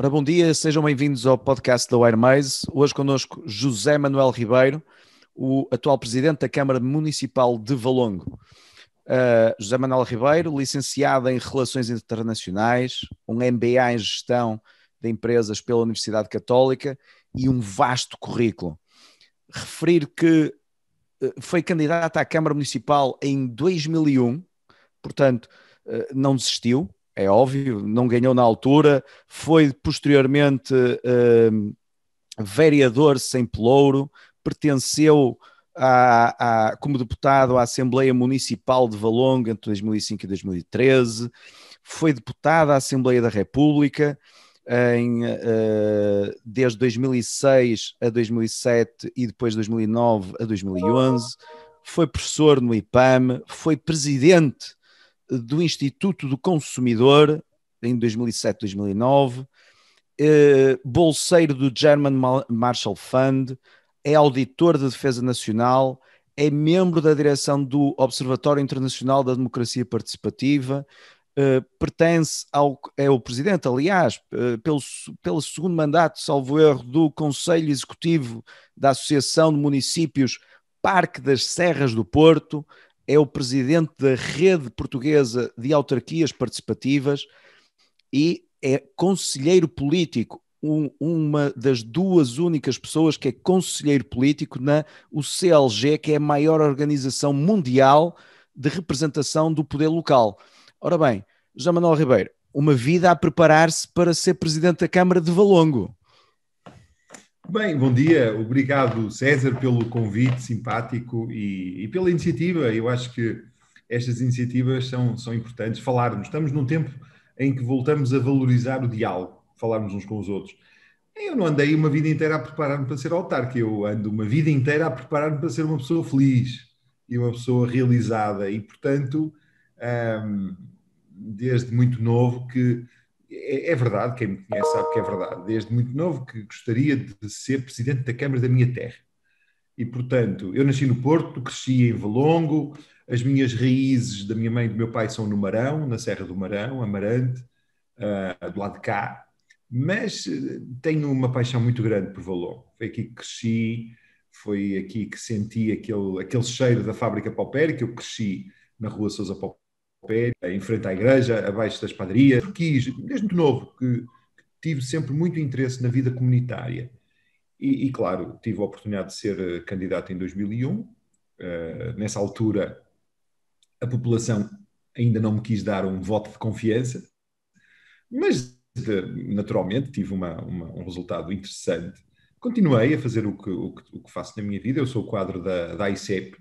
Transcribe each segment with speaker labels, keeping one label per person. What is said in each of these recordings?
Speaker 1: Ora, bom dia, sejam bem-vindos ao podcast da Wire Hoje connosco José Manuel Ribeiro, o atual presidente da Câmara Municipal de Valongo. Uh, José Manuel Ribeiro, licenciado em Relações Internacionais, um MBA em Gestão de Empresas pela Universidade Católica e um vasto currículo. Referir que ah, foi candidato à Câmara Municipal em 2001, portanto, ah, não desistiu é óbvio, não ganhou na altura, foi posteriormente ehm, vereador sem pelouro, pertenceu a como deputado à Assembleia Municipal de Valongo entre 2005 e 2013, foi deputado à Assembleia da República em, eh, desde 2006 a 2007 e depois 2009 a 2011, foi professor no IPAM, foi presidente do Instituto do Consumidor em 2007, 2009, eh, bolseiro do German Marshall Fund, é auditor da Defesa Nacional, é membro da direção do Observatório Internacional da Democracia Participativa, eh, pertence ao, é o presidente, aliás, eh, pelo, pelo segundo mandato, salvo erro, do Conselho Executivo da Associação de Municípios Parque das Serras do Porto, é o presidente da Rede Portuguesa de Autarquias Participativas e é conselheiro político, um, uma das duas únicas pessoas que é conselheiro político na UCLG, que é a maior organização mundial de representação do poder local. Ora bem, José Manuel Ribeiro, uma vida a preparar-se para ser presidente da
Speaker 2: Câmara de Valongo. Bem, bom dia. Obrigado, César, pelo convite simpático e, e pela iniciativa. Eu acho que estas iniciativas são, são importantes. Falarmos. Estamos num tempo em que voltamos a valorizar o diálogo, falarmos uns com os outros. Eu não andei uma vida inteira a preparar-me para ser autarca, eu ando uma vida inteira a preparar-me para ser uma pessoa feliz e uma pessoa realizada. E, portanto, hum, desde muito novo que é, é, verdade, quem me conhece sabe que é verdade, desde muito novo que gostaria de ser presidente da Câmara da minha terra. E, portanto, eu nasci no Porto, cresci em Valongo, as minhas raízes da minha mãe e do meu pai são no Marão, na Serra do Marão, Amarante, uh, do lado de cá, mas eh, tenho uma paixão muito grande por Valongo. Foi aqui que cresci, foi aqui que senti aquele, aquele cheiro da fábrica Paupéria, que eu cresci na rua Sousa Paupéria, pé, em frente à igreja, abaixo das padarias. Quis, desde novo, que, que tive sempre muito interesse na vida comunitária. E, e, claro, tive a oportunidade de ser eh, candidato em 2001. Uh, eh, nessa altura, a população ainda não me quis dar um voto de confiança, mas naturalmente tive uma, uma, um resultado interessante. Continuei a fazer o que, o que, o que faço na minha vida. Eu sou o quadro da, da ICEP,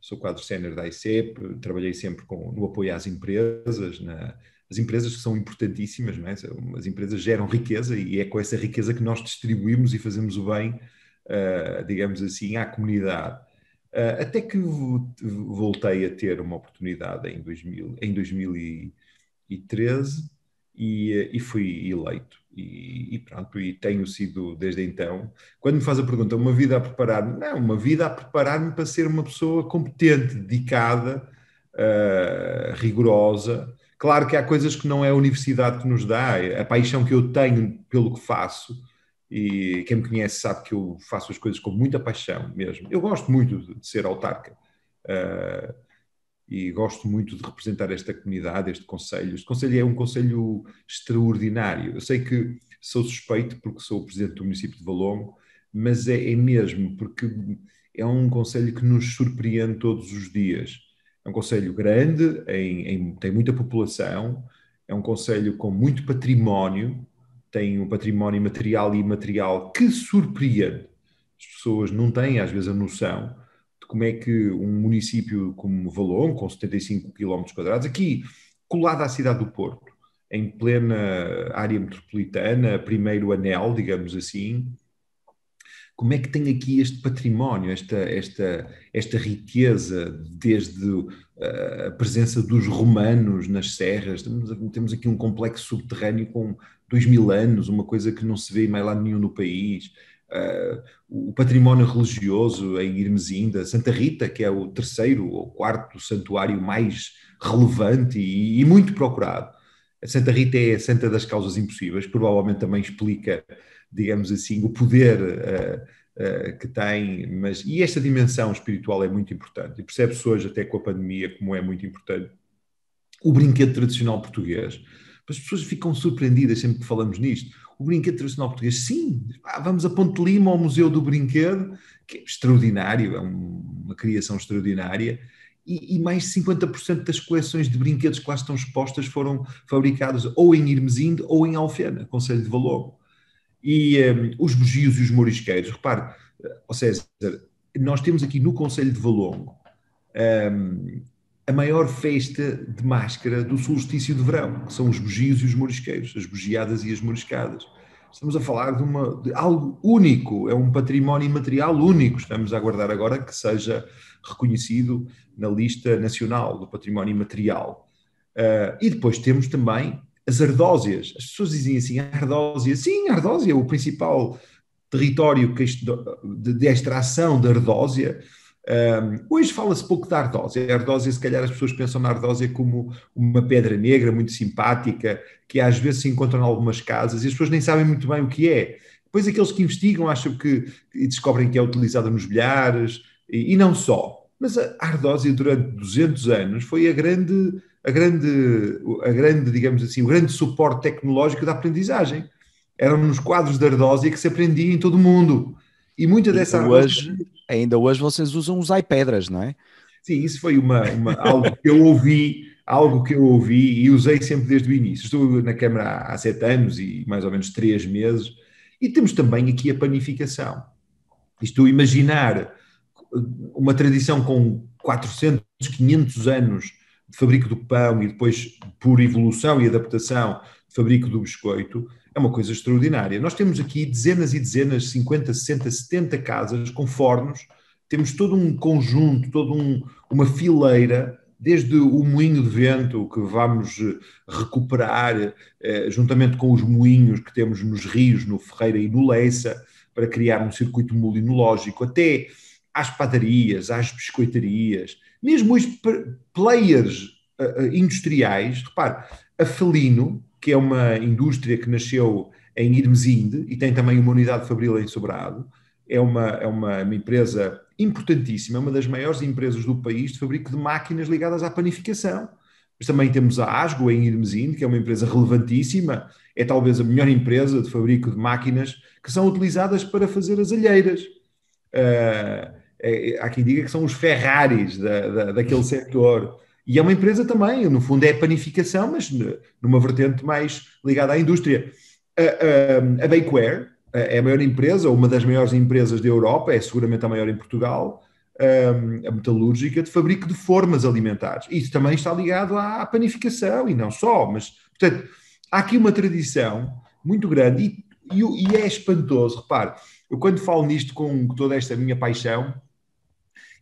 Speaker 2: sou quadro sénior da ICEP, trabalhei sempre com, no apoio às empresas, na, as empresas que são importantíssimas, não é? as empresas geram riqueza e é com essa riqueza que nós distribuímos e fazemos o bem, uh, digamos assim, à comunidade. Uh, até que voltei a ter uma oportunidade em, 2000, em 2013 e, e fui eleito. E, e, pronto, e tenho sido desde então. Quando me faz a pergunta, uma vida a preparar-me? Não, uma vida a preparar-me para ser uma pessoa competente, dedicada, uh, rigorosa. Claro que há coisas que não é a universidade que nos dá, é a paixão que eu tenho pelo que faço, e quem me conhece sabe que eu faço as coisas com muita paixão mesmo. Eu gosto muito de ser autarca. Uh, e gosto muito de representar esta comunidade, este conselho. Este conselho é um conselho extraordinário. Eu sei que sou suspeito porque sou o presidente do município de Valongo, mas é, é mesmo porque é um conselho que nos surpreende todos os dias. É um conselho grande, em, em, tem muita população, é um conselho com muito património, tem um património material e imaterial que surpreende. As pessoas não têm às vezes a noção como é que um município como Valon, com 75 km quadrados, aqui colado à cidade do Porto, em plena área metropolitana, primeiro anel, digamos assim, como é que tem aqui este património, esta, esta, esta riqueza, desde eh, a presença dos romanos nas serras, temos, aqui um complexo subterrâneo com dois mil anos, uma coisa que não se vê mais lá nenhum no país, Uh, o património religioso em Irmesinda, Santa Rita, que é o terceiro ou quarto santuário mais relevante e, e, muito procurado. Santa Rita é a santa das causas impossíveis, provavelmente também explica, digamos assim, o poder uh, uh, que tem, mas e esta dimensão espiritual é muito importante, e percebe-se hoje até com a pandemia como é muito importante. O brinquedo tradicional português, as pessoas ficam surpreendidas sempre que falamos nisto o brinquedo tradicional português. Sim, ah, vamos a Ponte Lima ao Museu do Brinquedo, que é extraordinário, é uma criação extraordinária. E, e mais de 50% das coleções de brinquedos que lá estão expostas foram fabricadas ou em Irmesinde ou em Alfena, Conselho de Valor. E um, os bugios e os morisqueiros, repare, ou seja, nós temos aqui no Conselho de Valongo um, a maior festa de máscara do solstício de verão, que são os bugios e os morisqueiros, as bugiadas e as moriscadas. Estamos a falar de, uma, de algo único, é um património imaterial único. Estamos a aguardar agora que seja reconhecido na lista nacional do património imaterial. Uh, e depois temos também as ardósias. As pessoas dizem assim, ardósia. Sim, ardósia, é o principal território que este, de, de extração da ardósia um, hoje fala-se pouco da ardósia. A ardósia, se calhar, as pessoas pensam na ardósia como uma pedra negra muito simpática, que às vezes se encontra em algumas casas e as pessoas nem sabem muito bem o que é. Depois aqueles que investigam acham que e descobrem que é utilizada nos bilhares e, e, não só. Mas a ardósia durante 200 anos foi a grande, a grande, a grande, digamos assim, o grande suporte tecnológico da aprendizagem. Eram nos quadros de ardósia que se aprendia em todo o mundo. E muita dessa ainda hoje, ainda hoje vocês usam os iPedras, não é? Sim, isso foi uma, uma algo que eu ouvi, algo que eu ouvi e usei sempre desde o início. Estou na Câmara há, sete anos e mais ou menos três meses, e temos também aqui a panificação. Isto imaginar uma tradição com 400, 500 anos de fabrico do pão e depois, por evolução e adaptação, de fabrico do biscoito, é uma coisa extraordinária. Nós temos aqui dezenas e dezenas, 50, 60, 70 casas com fornos, temos todo um conjunto, toda um, uma fileira, desde o moinho de vento que vamos eh, recuperar, eh, juntamente com os moinhos que temos nos rios, no Ferreira e no Leissa, para criar um circuito molinológico, até às padarias, às biscoitarias, mesmo os players eh, eh, industriais. Repare, a Felino que é uma indústria que nasceu em Irmesinde e tem também uma unidade fabril em Sobrado. É uma, é uma, uma empresa importantíssima, é uma das maiores empresas do país de fabrico de máquinas ligadas à panificação. Mas também temos a Asgo em Irmesinde, que é uma empresa relevantíssima, é talvez a melhor empresa de fabrico de máquinas que são utilizadas para fazer as alheiras. Uh, é, há quem diga que são os Ferraris da, da, daquele setor. E é uma empresa também, no fundo é panificação, mas numa vertente mais ligada à indústria. A, a, a Bakeware é a maior empresa, ou uma das maiores empresas da Europa, é seguramente a maior em Portugal, hum, a metalúrgica, de fabrico de formas alimentares. Isso também está ligado à panificação, e não só, mas, portanto, há aqui uma tradição muito grande e, e, e é espantoso, repare, eu quando falo nisto com toda esta minha paixão,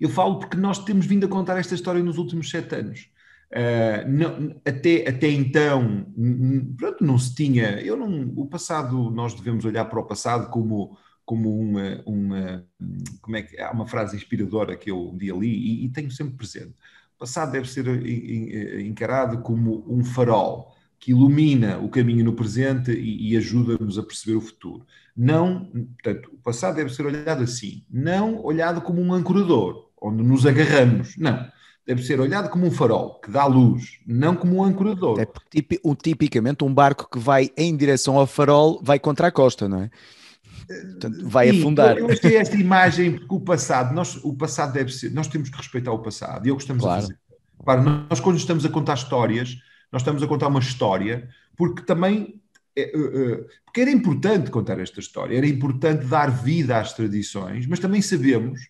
Speaker 2: eu falo porque nós temos vindo a contar esta história nos últimos sete anos. Uh, não, até, até então, pronto, não se tinha. Eu não, o passado, nós devemos olhar para o passado como, como uma, uma como é que há uma frase inspiradora que eu um dia li e, e tenho sempre presente. O passado deve ser encarado como um farol que ilumina o caminho no presente e, e ajuda-nos a perceber o futuro. Não, portanto, o passado deve ser olhado assim, não olhado como um ancorador onde nos agarramos. Não. Deve ser olhado como um farol que dá luz, não
Speaker 1: como um ancorador. É porque, tipicamente um barco que vai em direção ao farol vai contra a costa, não é? Portanto, vai e afundar. Eu achei esta
Speaker 2: imagem porque o passado, nós, o passado deve ser, nós temos que respeitar o passado e é eu gostamos. claro. Para nós quando estamos a contar histórias, nós estamos a contar uma história porque também é, é, porque era importante contar esta história, era importante dar vida às tradições, mas também sabemos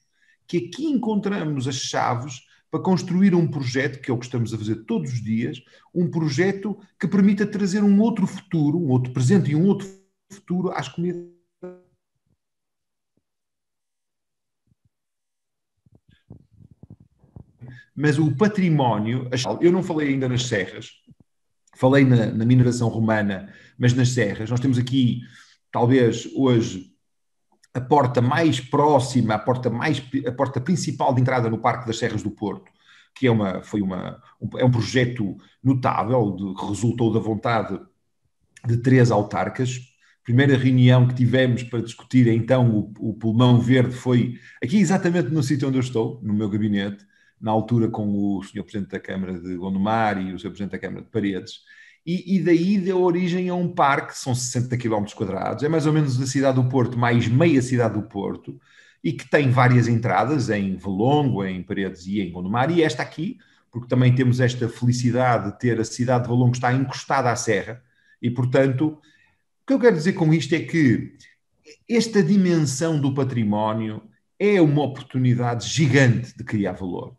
Speaker 2: que aqui encontramos as chaves para construir um projeto, que é o que estamos a fazer todos os dias, um projeto que permita trazer um outro futuro, um outro presente e um outro futuro às comunidades. Mas o património, eu não falei ainda nas serras, falei na, na mineração romana, mas nas serras, nós temos aqui, talvez hoje, a porta mais próxima, a porta, mais, a porta principal de entrada no Parque das Serras do Porto, que é, uma, foi uma, um, é um projeto notável, de, que resultou da vontade de três autarcas. Primeira reunião que tivemos para discutir então o, o pulmão verde foi aqui exatamente no sítio onde eu estou, no meu gabinete, na altura com o Sr. Presidente da Câmara de Gondomar e o Sr. Presidente da Câmara de Paredes, e, e daí deu origem a um parque, são 60 km quadrados, é mais ou menos da cidade do Porto, mais meia cidade do Porto, e que tem várias entradas em Valongo, em Paredes e em Gondomar, e esta aqui, porque também temos esta felicidade de ter a cidade de Valongo que está encostada à serra, e portanto, o que eu quero dizer com isto é que esta dimensão do património é uma oportunidade gigante de criar valor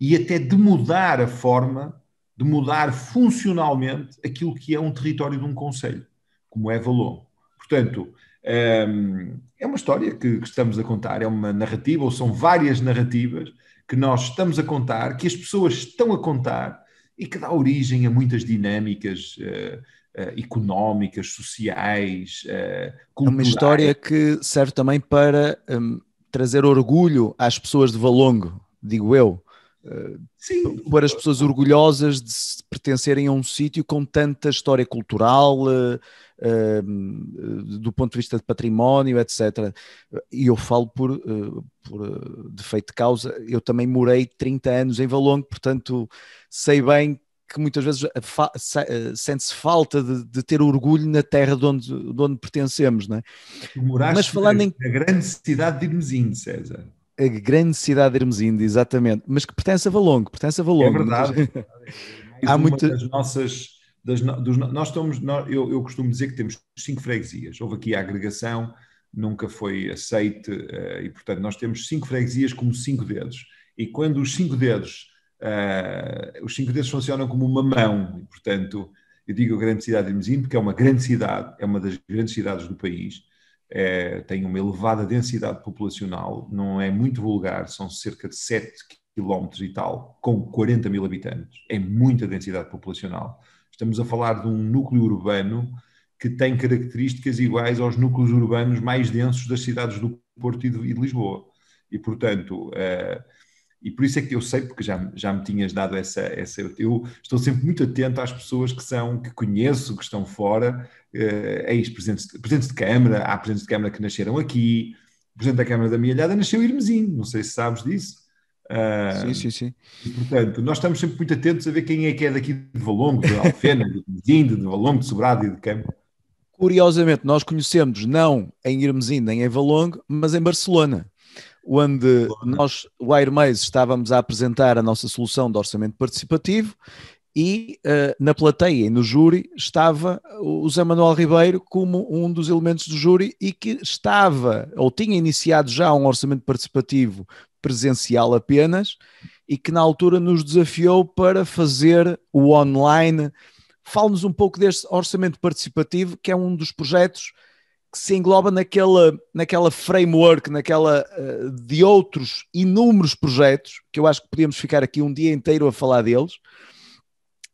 Speaker 2: e até de mudar a forma de mudar funcionalmente aquilo que é um território de um conselho, como é Valon. Portanto, ehm, é uma história que, estamos a contar, é uma narrativa, ou são várias narrativas que nós estamos a contar, que as pessoas estão a contar e que dá origem a muitas dinâmicas eh, eh, económicas, sociais, culturais. Eh, é uma história
Speaker 1: que serve também para um, ehm, trazer orgulho às pessoas de Valongo, digo eu. Sim. Pôr as pessoas orgulhosas de pertencerem a um sítio com tanta história cultural, eh, eh, do ponto de vista de património, etc. E eu falo por, eh, por defeito de causa, eu também morei 30 anos em Valongo, portanto sei bem que muitas vezes sente-se falta de, de, ter orgulho na terra de onde, de onde pertencemos, não é?
Speaker 2: moraste Mas falando em... na grande cidade de Irmezinho, César
Speaker 1: a grande cidade de Hermesinde, exatamente, mas que pertence a Valongo, pertence a Valongo. É verdade.
Speaker 2: Há muitas nossas das, dos, nós estamos, nós, eu, eu, costumo dizer que temos cinco freguesias. Houve aqui a agregação, nunca foi aceite, uh, e portanto nós temos cinco freguesias como cinco dedos. E quando os cinco dedos, uh, os cinco dedos funcionam como uma mão, e portanto eu digo a grande cidade de Mesim, porque é uma grande cidade, é uma das grandes cidades do país, é, tem uma elevada densidade populacional, não é muito vulgar, são cerca de 7 quilómetros e tal, com 40 mil habitantes. É muita densidade populacional. Estamos a falar de um núcleo urbano que tem características iguais aos núcleos urbanos mais densos das cidades do Porto e de, Lisboa. E, portanto, eh, e por isso é que eu sei, porque já, já me tinhas dado essa, essa. Eu estou sempre muito atento às pessoas que são, que conheço, que estão fora, uh, eh, ex-presidentes de Câmara, há presidentes de Câmara que nasceram aqui, o presidente da Câmara da Mialhada nasceu Irmezinho, não sei se sabes disso. Uh, sim, sim, sim. E, portanto, nós estamos sempre muito atentos a ver quem é que é daqui de Valongo, de Alfena, de Irmezinho, de Valongo, de Sobrado e de Campo.
Speaker 1: Curiosamente, nós conhecemos não em Irmezinho nem em Valongo, mas em Barcelona onde nós, o Airmaze, estávamos a apresentar a nossa solução de orçamento participativo e uh, na plateia e no júri estava o Zé Manuel Ribeiro como um dos elementos do júri e que estava ou tinha iniciado já um orçamento participativo presencial apenas e que na altura nos desafiou para fazer o online. Fale-nos um pouco deste orçamento participativo, que é um dos projetos que se engloba naquela, naquela framework, naquela eh, de outros inúmeros projetos, que eu acho que podíamos ficar aqui um dia inteiro a falar deles,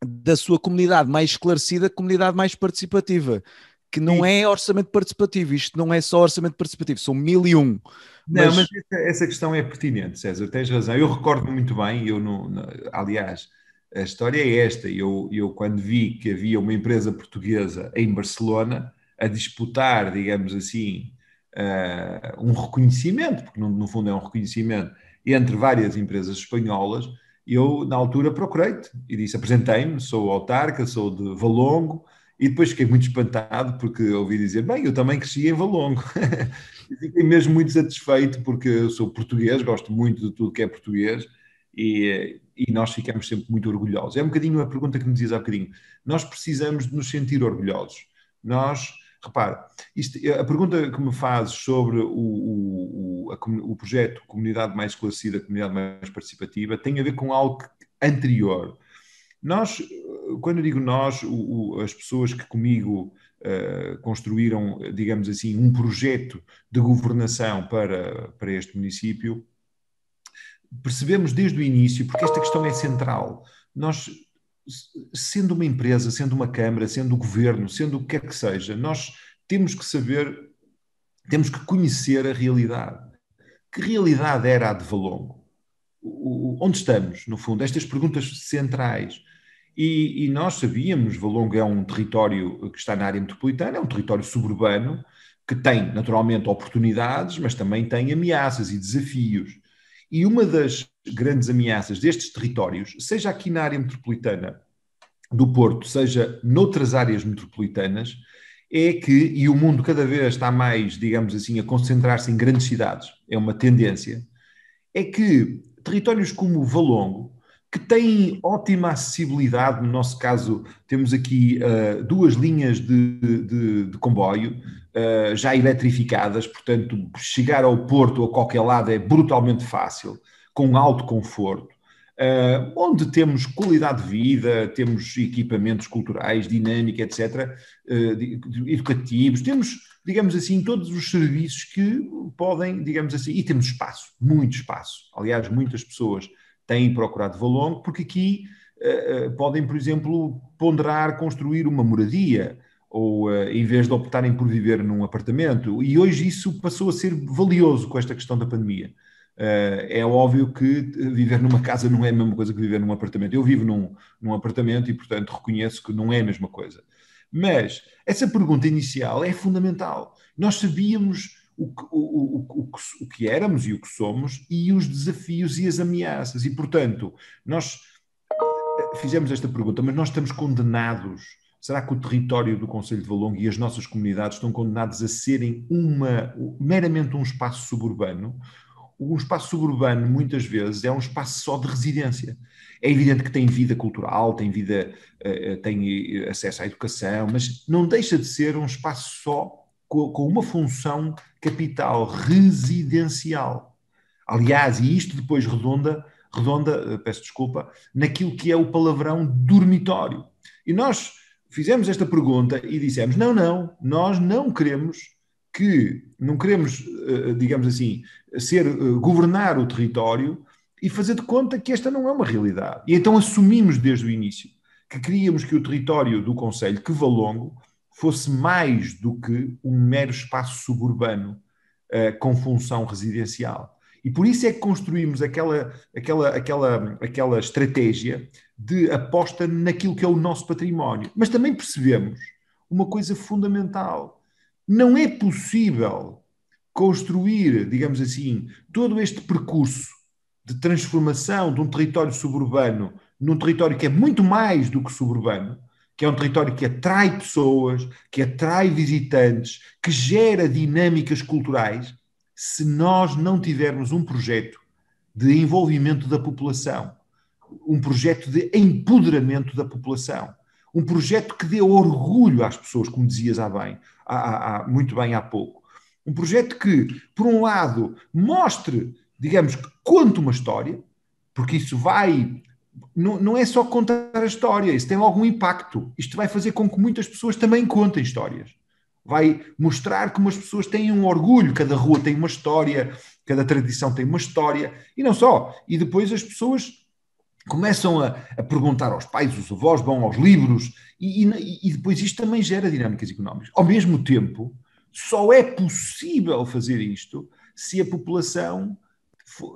Speaker 1: da sua comunidade mais esclarecida, comunidade mais participativa, que não é orçamento participativo, isto não é só orçamento participativo, são mil e um.
Speaker 2: Não, mas, mas essa, essa, questão é pertinente, César, tens razão. Eu recordo muito bem, eu não, aliás, a história é esta. Eu, eu, quando vi que havia uma empresa portuguesa em Barcelona, a disputar, digamos assim, uh, um reconhecimento, porque no, no, fundo é um reconhecimento entre várias empresas espanholas, eu na altura procurei-te e disse, apresentei-me, sou autarca, sou de Valongo, e depois fiquei muito espantado porque ouvi dizer, bem, eu também cresci em Valongo. e fiquei mesmo muito satisfeito porque eu sou português, gosto muito de tudo que é português e, e nós ficamos sempre muito orgulhosos. É um bocadinho a pergunta que me dizes há bocadinho. Nós precisamos de nos sentir orgulhosos. Nós Repara, isto, eh, a pergunta que me fazes sobre o, o, a, o projeto Comunidade Mais Esclarecida, Comunidade Mais Participativa, tem a ver com algo anterior. Nós, eh, quando eu digo nós, o, as pessoas que comigo Uh, construíram, digamos assim, um projeto de governação para, para este município, percebemos desde o início, porque esta questão é central, nós sendo uma empresa, sendo uma Câmara, sendo o governo, sendo o que quer que seja, nós temos que saber, temos que conhecer a realidade. Que realidade era a de Valongo? onde estamos, no fundo? Estas perguntas centrais. E, e, nós sabíamos, Valongo é um território que está na área metropolitana, é um território suburbano, que tem naturalmente oportunidades, mas também tem ameaças e desafios. E uma das grandes ameaças destes territórios, seja aqui na área metropolitana do Porto, seja noutras áreas metropolitanas, é que, e o mundo cada vez está mais, digamos assim, a concentrar-se em grandes cidades, é uma tendência, é que territórios como Valongo, que têm ótima acessibilidade, no nosso caso temos aqui uh, duas linhas de, de, de comboio uh, já eletrificadas, portanto chegar ao Porto ou a qualquer lado é brutalmente fácil com alto conforto, Uh, onde temos qualidade de vida, temos equipamentos culturais, dinâmica, etc., uh, eh, educativos, temos, digamos assim, todos os serviços que podem, digamos assim, e temos espaço, muito espaço. Aliás, muitas pessoas têm procurado Valongo porque aqui uh, podem, por exemplo, ponderar construir uma moradia, ou em vez de optarem por viver num apartamento. E hoje isso passou a ser valioso com esta questão da pandemia. Eh, é óbvio que eh, viver numa casa não é a mesma coisa que viver num apartamento. Eu vivo num, num apartamento e, portanto, reconheço que não é a mesma coisa. Mas essa pergunta inicial é fundamental. Nós sabíamos o que, o, o, o, o que éramos e o que somos e os desafios e as ameaças. E, portanto, nós eh, fizemos esta pergunta, mas nós estamos condenados. Será que o território do Conselho de Valongo e as nossas comunidades estão condenados a serem uma, meramente um espaço suburbano o espaço suburbano muitas vezes é um espaço só de residência. É evidente que tem vida cultural, tem vida, eh, eh, tem eh, acesso à educação, mas não deixa de ser um espaço só com uma função capital residencial. Aliás, e isto depois redonda, redonda, peço desculpa, naquilo que é o palavrão dormitório. E nós fizemos esta pergunta e dissemos: não, não, nós não queremos que, não queremos, digamos assim, ser eh, governar o território e fazer de conta que esta não é uma realidade. E então assumimos desde o início que queríamos que o território do Conselho que Valongo fosse mais do que um mero espaço suburbano uh, com função residencial. E por isso é que construímos aquela, aquela, aquela, aquela estratégia de aposta naquilo que é o nosso património. Mas também percebemos uma coisa fundamental: não é possível construir, digamos assim, todo este percurso de transformação de um território suburbano num território que é muito mais do que suburbano, que é um território que atrai pessoas, que atrai visitantes, que gera dinâmicas culturais, se nós não tivermos um projeto de envolvimento da população, um projeto de empoderamento da população, um projeto que dê orgulho às pessoas, como dizias há bem, há, há, muito bem há pouco um projeto que, por um lado, mostre, digamos, que conte uma história, porque isso vai. Não, não é só contar a história, isso tem algum impacto. Isto vai fazer com que muitas pessoas também contem histórias. Vai mostrar como as pessoas têm um orgulho, cada rua tem uma história, cada tradição tem uma história, e não só. E depois as pessoas começam a, a, perguntar aos pais, os avós, vão aos livros, e, e, e, depois isto também gera dinâmicas económicas. Ao mesmo tempo, só é possível fazer isto se a população,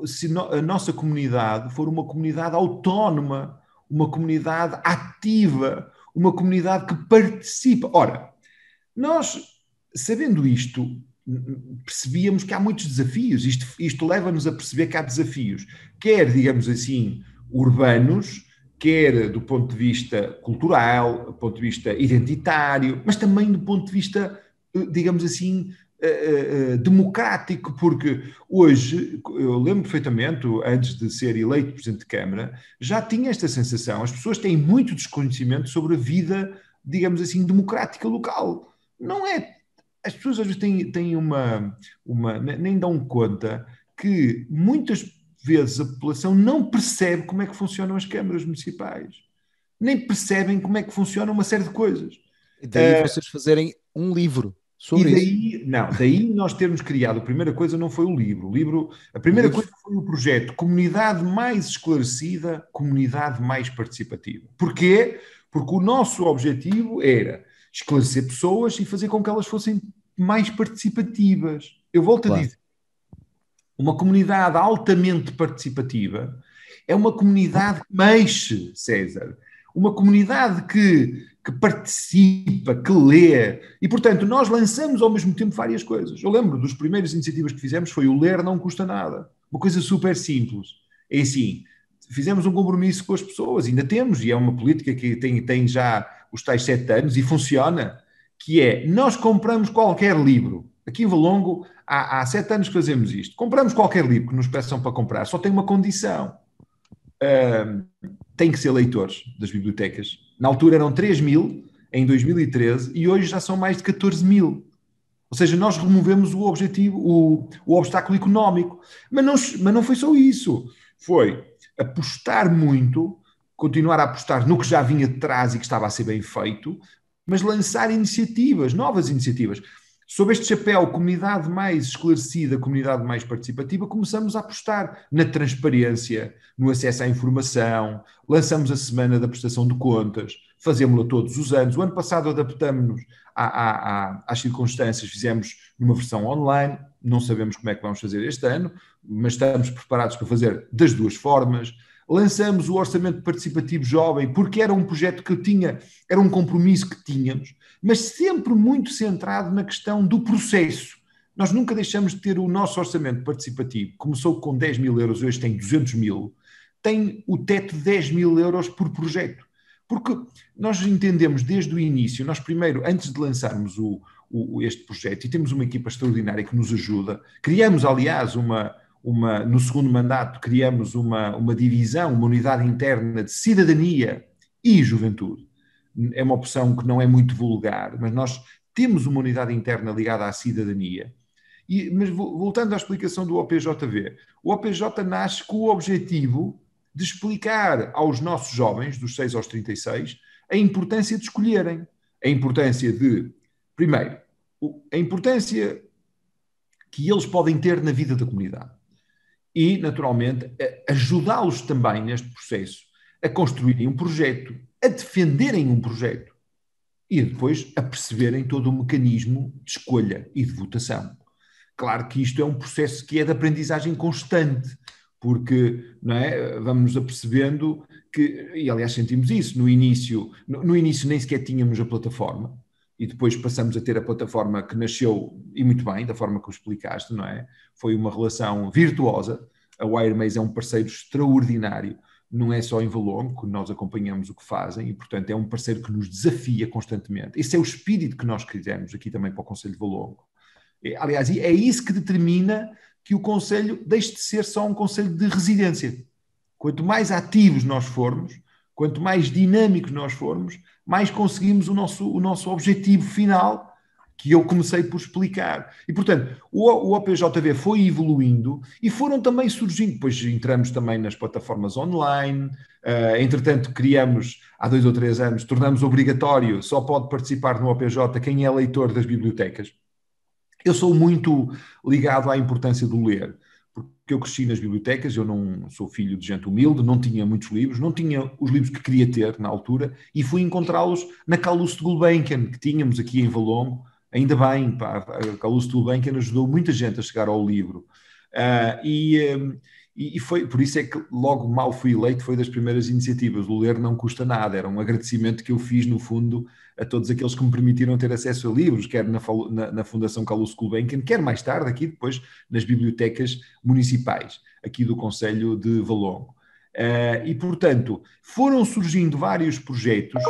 Speaker 2: se a nossa comunidade for uma comunidade autónoma, uma comunidade ativa, uma comunidade que participa. Ora, nós, sabendo isto, percebíamos que há muitos desafios. Isto, isto leva-nos a perceber que há desafios, quer, digamos assim, urbanos, quer do ponto de vista cultural, do ponto de vista identitário, mas também do ponto de vista digamos assim, eh, eh, eh, democrático, porque hoje, eu lembro perfeitamente, antes de ser eleito Presidente de Câmara, já tinha esta sensação. As pessoas têm muito desconhecimento sobre a vida, digamos assim, democrática local. Não é. As pessoas às vezes têm, têm uma, uma. nem dão conta que muitas vezes a população não percebe como é que funcionam as câmaras municipais. Nem percebem como é que funcionam uma série de coisas. E daí uh, vocês fazerem um livro sobre e daí, isso. Não, daí nós termos criado, a primeira coisa não foi o livro. O livro, a primeira coisa foi o projeto Comunidade Mais Esclarecida, Comunidade Mais Participativa. Porquê? Porque o nosso objetivo era esclarecer pessoas e fazer com que elas fossem mais participativas. Eu volto claro. a dizer, uma comunidade altamente participativa é uma comunidade que mexe, César uma comunidade que, que participa, que lê. E, portanto, nós lançamos ao mesmo tempo várias coisas. Eu lembro dos primeiros iniciativas que fizemos foi o Ler Não Custa Nada. Uma coisa super simples. É assim, fizemos um compromisso com as pessoas, ainda temos, e é uma política que tem, tem já os tais sete anos e funciona, que é, nós compramos qualquer livro. Aqui em Valongo, há, há sete anos que fazemos isto. Compramos qualquer livro que nos peçam para comprar, só tem uma condição têm que ser leitores das bibliotecas. Na altura eram 3 mil, em 2013, e hoje já são mais de 14 mil. Ou seja, nós removemos o objetivo, o, o obstáculo económico. Mas não, mas não foi só isso. Foi apostar muito, continuar a apostar no que já vinha de trás e que estava a ser bem feito, mas lançar iniciativas, novas iniciativas sob este chapéu, comunidade mais esclarecida, comunidade mais participativa, começamos a apostar na transparência, no acesso à informação, lançamos a semana da prestação de contas, fazemos-la todos os anos. O ano passado adaptamos-nos às circunstâncias, fizemos numa versão online, não sabemos como é que vamos fazer este ano, mas estamos preparados para fazer das duas formas lançamos o Orçamento Participativo Jovem, porque era um projeto que eu tinha, era um compromisso que tínhamos, mas sempre muito centrado na questão do processo. Nós nunca deixamos de ter o nosso orçamento participativo. Começou com 10 mil euros, hoje tem 200 mil. Tem o teto de 10 mil euros por projeto. Porque nós entendemos desde o início, nós primeiro, antes de lançarmos o, o, este projeto, e temos uma equipa extraordinária que nos ajuda, criamos, aliás, uma, uma, no segundo mandato criamos uma, uma divisão, uma unidade interna de cidadania e juventude. É uma opção que não é muito vulgar, mas nós temos uma unidade interna ligada à cidadania. E, mas voltando à explicação do OPJV, o OPJ nasce com o objetivo de explicar aos nossos jovens, dos 6 aos 36, a importância de escolherem. A importância de, primeiro, a importância que eles podem ter na vida da comunidade e, naturalmente, ajudá-los também neste processo a construírem um projeto, a defenderem um projeto e depois a perceberem todo o mecanismo de escolha e de votação. Claro que isto é um processo que é de aprendizagem constante, porque não é, vamos apercebendo que, e aliás sentimos isso, no início, no, no início nem sequer tínhamos a plataforma, e depois passamos a ter a plataforma que nasceu, e muito bem, da forma que o explicaste, não é? Foi uma relação virtuosa. A Wiremaze é um parceiro extraordinário, não é só em Valongo, que nós acompanhamos o que fazem, e portanto é um parceiro que nos desafia constantemente. Esse é o espírito que nós queremos aqui também para o Conselho de Valongo. É, aliás, é isso que determina que o Conselho deixe de ser só um Conselho de residência. Quanto mais ativos nós formos, Quanto mais dinâmicos nós formos, mais conseguimos o nosso, o nosso objetivo final, que eu comecei por explicar. E, portanto, o, o OPJV foi evoluindo e foram também surgindo, pois entramos também nas plataformas online, uh, entretanto criamos, há dois ou três anos, tornamos obrigatório, só pode participar no OPJ quem é leitor das bibliotecas. Eu sou muito ligado à importância do ler porque eu cresci nas bibliotecas, eu não sou filho de gente humilde, não tinha muitos livros, não tinha os livros que queria ter na altura e fui encontrá-los na Calouste de Gulbenkian, que tínhamos aqui em Valongo. Ainda bem, pá, a Calouste de Gulbenkian ajudou muita gente a chegar ao livro. Uh, e, e, foi por isso é que logo mal fui eleito, foi das primeiras iniciativas. O ler não custa nada, era um agradecimento que eu fiz no fundo a todos aqueles que me permitiram ter acesso a livros, quer na, na, na Fundação Carlos Gulbenkian, quer mais tarde aqui depois nas bibliotecas municipais, aqui do Conselho de Valongo. Uh, e, portanto, foram surgindo vários projetos.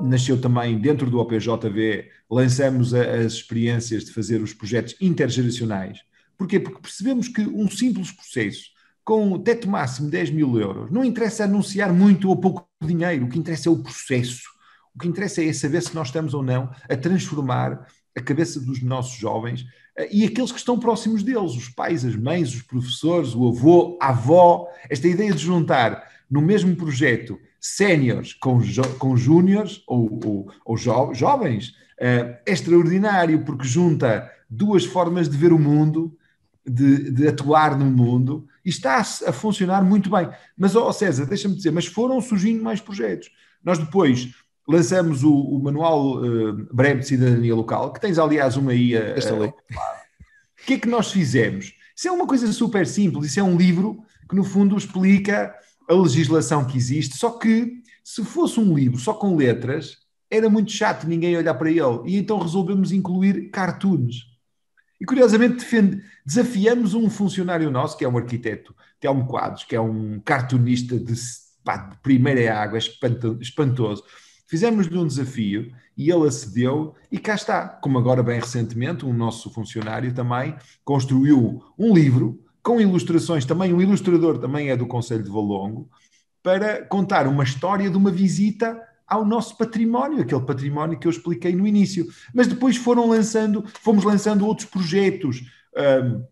Speaker 2: Nasceu também dentro do OPJV, lançamos a, as experiências de fazer os projetos intergeracionais. Porquê? Porque percebemos que um simples processo, com teto máximo 10 mil euros, não interessa anunciar muito ou pouco dinheiro, o que interessa é o processo o que interessa é saber se nós estamos ou não a transformar a cabeça dos nossos jovens eh, e aqueles que estão próximos deles, os pais, as mães, os professores, o avô, a avó. Esta ideia de juntar no mesmo projeto séniores com, jo com júniores ou, ou, ou jo jovens eh, é extraordinário, porque junta duas formas de ver o mundo, de, de atuar no mundo, e está a, funcionar muito bem. Mas, ó oh César, deixa-me dizer, mas foram surgindo mais projetos. Nós depois lançamos o, o manual uh, breve de cidadania local, que tens aliás uma aí a, eh, a, O que é que nós fizemos? Isso é uma coisa super simples, isso é um livro que no fundo explica a legislação que existe, só que se fosse um livro só com letras, era muito chato ninguém olhar para ele, e então resolvemos incluir cartoons. E curiosamente defende, desafiamos um funcionário nosso, que é um arquiteto, Telmo Quadros, que é um cartunista de, pá, de primeira água, espantoso, Fizemos-lhe um desafio e ele acedeu, e cá está. Como agora, bem recentemente, um nosso funcionário também construiu um livro com ilustrações, também um ilustrador, também é do Conselho de Valongo, para contar uma história de uma visita ao nosso património, aquele património que eu expliquei no início. Mas depois foram lançando, fomos lançando outros projetos. Um,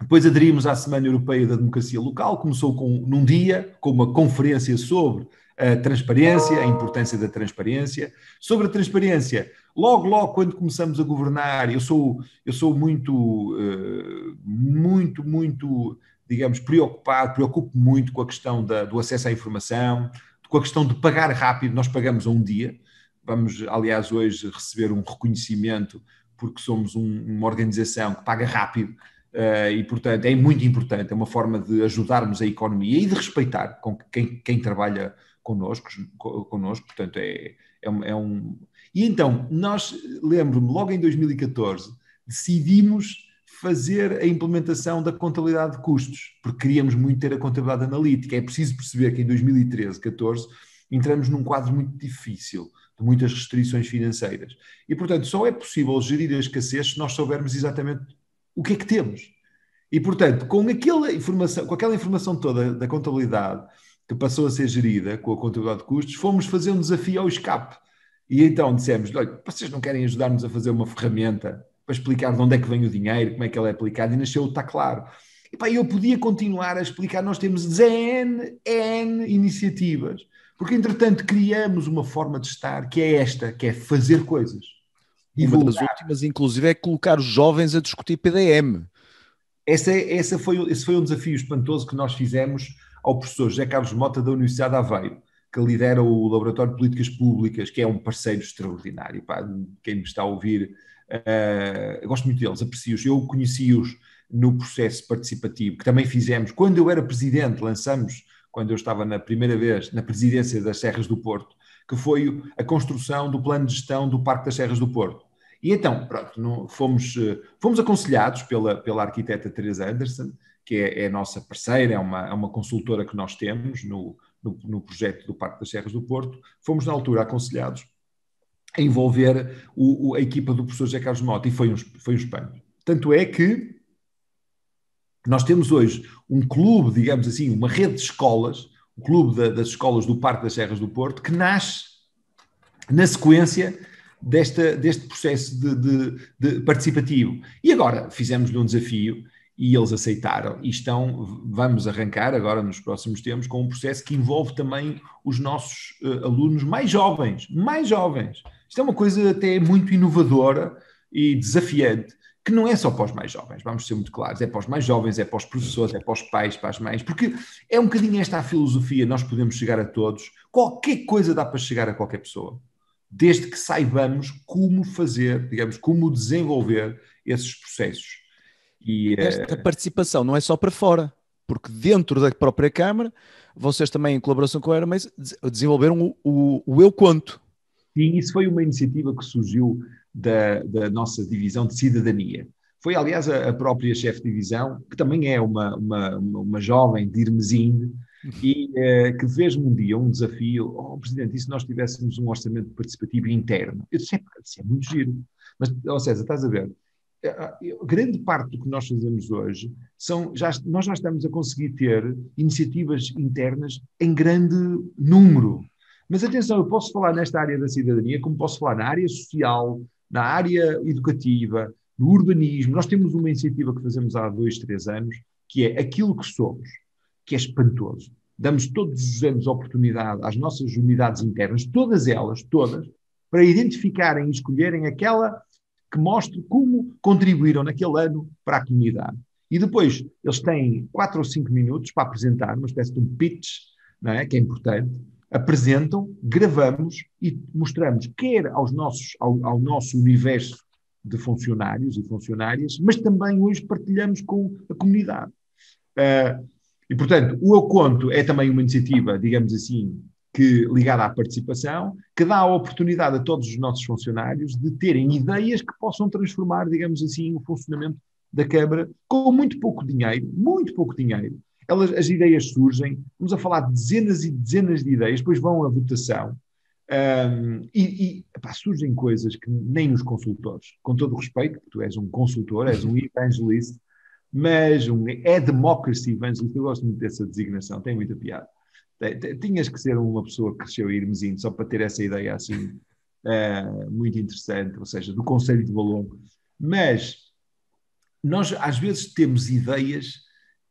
Speaker 2: depois aderimos à Semana Europeia da Democracia Local, começou com, num dia, com uma conferência sobre a transparência, a importância da transparência. Sobre a transparência, logo, logo, quando começamos a governar, eu sou, eu sou muito, eh, muito, muito, digamos, preocupado, preocupo muito com a questão da, do acesso à informação, com a questão de pagar rápido, nós pagamos a um dia. Vamos, aliás, hoje receber um reconhecimento porque somos um, uma organização que paga rápido, Uh, e, portanto, é muito importante, é uma forma de ajudarmos a economia e de respeitar com quem, quem trabalha connosco, connosco portanto é, é, um, é um... E então, nós, lembro-me, logo em 2014, decidimos fazer a implementação da contabilidade de custos, porque queríamos muito ter a contabilidade analítica. É preciso perceber que em 2013, 14, entramos num quadro muito difícil, de muitas restrições financeiras. E, portanto, só é possível gerir a escassez se nós soubermos exatamente o que é que temos. E, portanto, com aquela informação, com aquela informação toda da contabilidade, que passou a ser gerida com a contabilidade de custos, fomos fazer um desafio ao escape. E então dissemos: olha, vocês não querem ajudar-nos a fazer uma ferramenta para explicar de onde é que vem o dinheiro, como é que ele é aplicado, e nasceu Está Claro. E pá, eu podia continuar a explicar, nós temos N, N iniciativas, porque entretanto criamos uma forma de estar que é esta, que é fazer coisas. E uma das últimas, inclusive, é colocar os jovens a discutir PDM. Essa, é, essa foi, esse foi um desafio espantoso que nós fizemos ao professor José Carlos Mota da Universidade de Aveiro, que lidera o Laboratório de Políticas Públicas, que é um parceiro extraordinário. Pá, quem me está a ouvir, uh, gosto muito deles, aprecio-os. Eu conheci-os no processo participativo, que também fizemos. Quando eu era presidente, lançamos, quando eu estava na primeira vez na presidência das Serras do Porto, que foi a construção do plano de gestão do Parque das Serras do Porto. E então, pronto, fomos, eh, fomos aconselhados pela, pela arquiteta Teresa Anderson, que é, é, a nossa parceira, é uma, é uma consultora que nós temos no, no, no projeto do Parque das Serras do Porto, fomos na altura aconselhados a envolver o, o, a equipa do professor José Carlos Mota e foi um, foi um espanho. Tanto é que nós temos hoje um clube, digamos assim, uma rede de escolas, o um clube da, das escolas do Parque das Serras do Porto, que nasce na sequência desta, deste processo de, de, de participativo. E agora fizemos-lhe um desafio e eles aceitaram. E estão, vamos arrancar agora nos próximos tempos com um processo que envolve também os nossos uh, alunos mais jovens, mais jovens. Isto é uma coisa até muito inovadora e desafiante, que não é só para os mais jovens, vamos ser muito claros, é para os mais jovens, é para os professores, é para os pais, para as mães, porque é um bocadinho esta a filosofia, nós podemos chegar a todos, qualquer coisa dá para chegar a qualquer pessoa, desde que saibamos como fazer, digamos, como desenvolver esses processos e, eh, Esta participação não é só para fora, porque dentro da própria
Speaker 1: Câmara, vocês também, em colaboração com a Hermes, desenvolveram o, o, o Eu quanto
Speaker 2: Sim, isso foi uma iniciativa que surgiu da, da nossa divisão de cidadania. Foi, aliás, a, a própria chefe de divisão, que também é uma, uma, uma jovem de Irmesinde, e eh, que fez-me um dia um desafio, oh, Presidente, e se nós tivéssemos um orçamento participativo interno? Eu disse, é, isso é muito giro. Mas, oh, César, estás a ver, é, é, é, grande parte do que nós fazemos hoje são já, nós já estamos a conseguir ter iniciativas internas em grande número. Mas atenção, eu posso falar nesta área da cidadania, como posso falar na área social, na área educativa, no urbanismo. Nós temos uma iniciativa que fazemos há dois, três anos, que é aquilo que somos, que é espantoso. Damos todos os anos oportunidade às nossas unidades internas, todas elas, todas, para identificarem e escolherem aquela que mostre como contribuíram naquele ano para a comunidade. E depois eles têm quatro ou cinco minutos para apresentar, uma espécie de um pitch, não é? que é importante. Apresentam, gravamos e mostramos, quer aos nossos, ao, ao nosso universo de funcionários e funcionárias, mas também hoje partilhamos com a comunidade. Uh, e, portanto, o Eu Conto é também uma iniciativa, digamos assim, que, ligada à participação, que dá a oportunidade a todos os nossos funcionários de terem ideias que possam transformar, digamos assim, o funcionamento da Câmara com muito pouco dinheiro, muito pouco dinheiro. Elas, as ideias surgem, vamos a falar de dezenas e dezenas de ideias, depois vão à votação um, e, e pá, surgem coisas que nem os consultores, com todo o respeito, tu és um consultor, és um evangelista, mas um é democracy evangelista, eu gosto muito dessa designação, tem muita piada. Tinhas que ser uma pessoa que cresceu em Irmezinho só para ter essa ideia assim uh, muito interessante, ou seja, do Conselho de Valongo. Mas nós às vezes temos ideias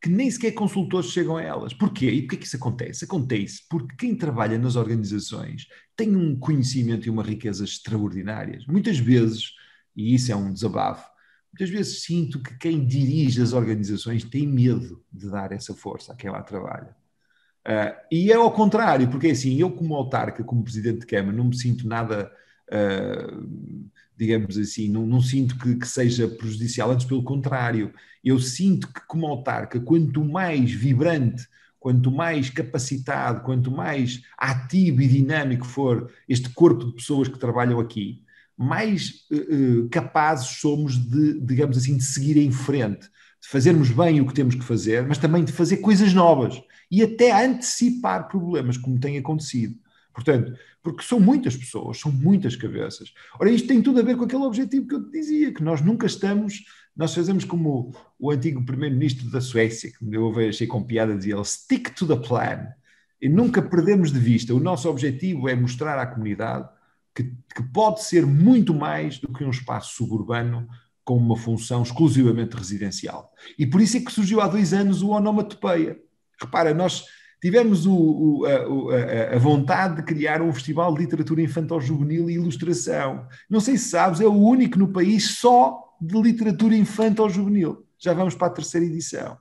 Speaker 2: que nem sequer consultores chegam a elas. Porquê? E porquê que isso acontece? Acontece porque quem trabalha nas organizações tem um conhecimento e uma riqueza extraordinárias. Muitas vezes, e isso é um desabafo, muitas vezes sinto que quem dirige as organizações tem medo de dar essa força a quem lá trabalha. Uh, e é ao contrário, porque é assim, eu como autarca, como presidente de Câmara, não me sinto nada, uh, digamos assim, não, não sinto que, que, seja prejudicial, antes pelo contrário. Eu sinto que como autarca, quanto mais vibrante, quanto mais capacitado, quanto mais ativo e dinâmico for este corpo de pessoas que trabalham aqui, mais uh, capazes somos de, digamos assim, de seguir em frente de fazermos bem o que temos que fazer, mas também de fazer coisas novas e até antecipar problemas, como tem acontecido. Portanto, porque são muitas pessoas, são muitas cabeças. Ora, isto tem tudo a ver com aquele objetivo que eu te dizia, que nós nunca estamos, nós fazemos como o, o antigo primeiro-ministro da Suécia, que eu achei com piada, dizia ele, stick to the plan, e nunca perdemos de vista. O nosso objetivo é mostrar à comunidade que, que pode ser muito mais do que um espaço suburbano com uma função exclusivamente residencial. E por isso é que surgiu há dois anos o Onomatopeia. Repara, nós tivemos o, o, a, a, vontade de criar um festival de literatura infantil juvenil e ilustração. Não sei se sabes, é o único no país só de literatura infantil juvenil. Já vamos para a terceira edição.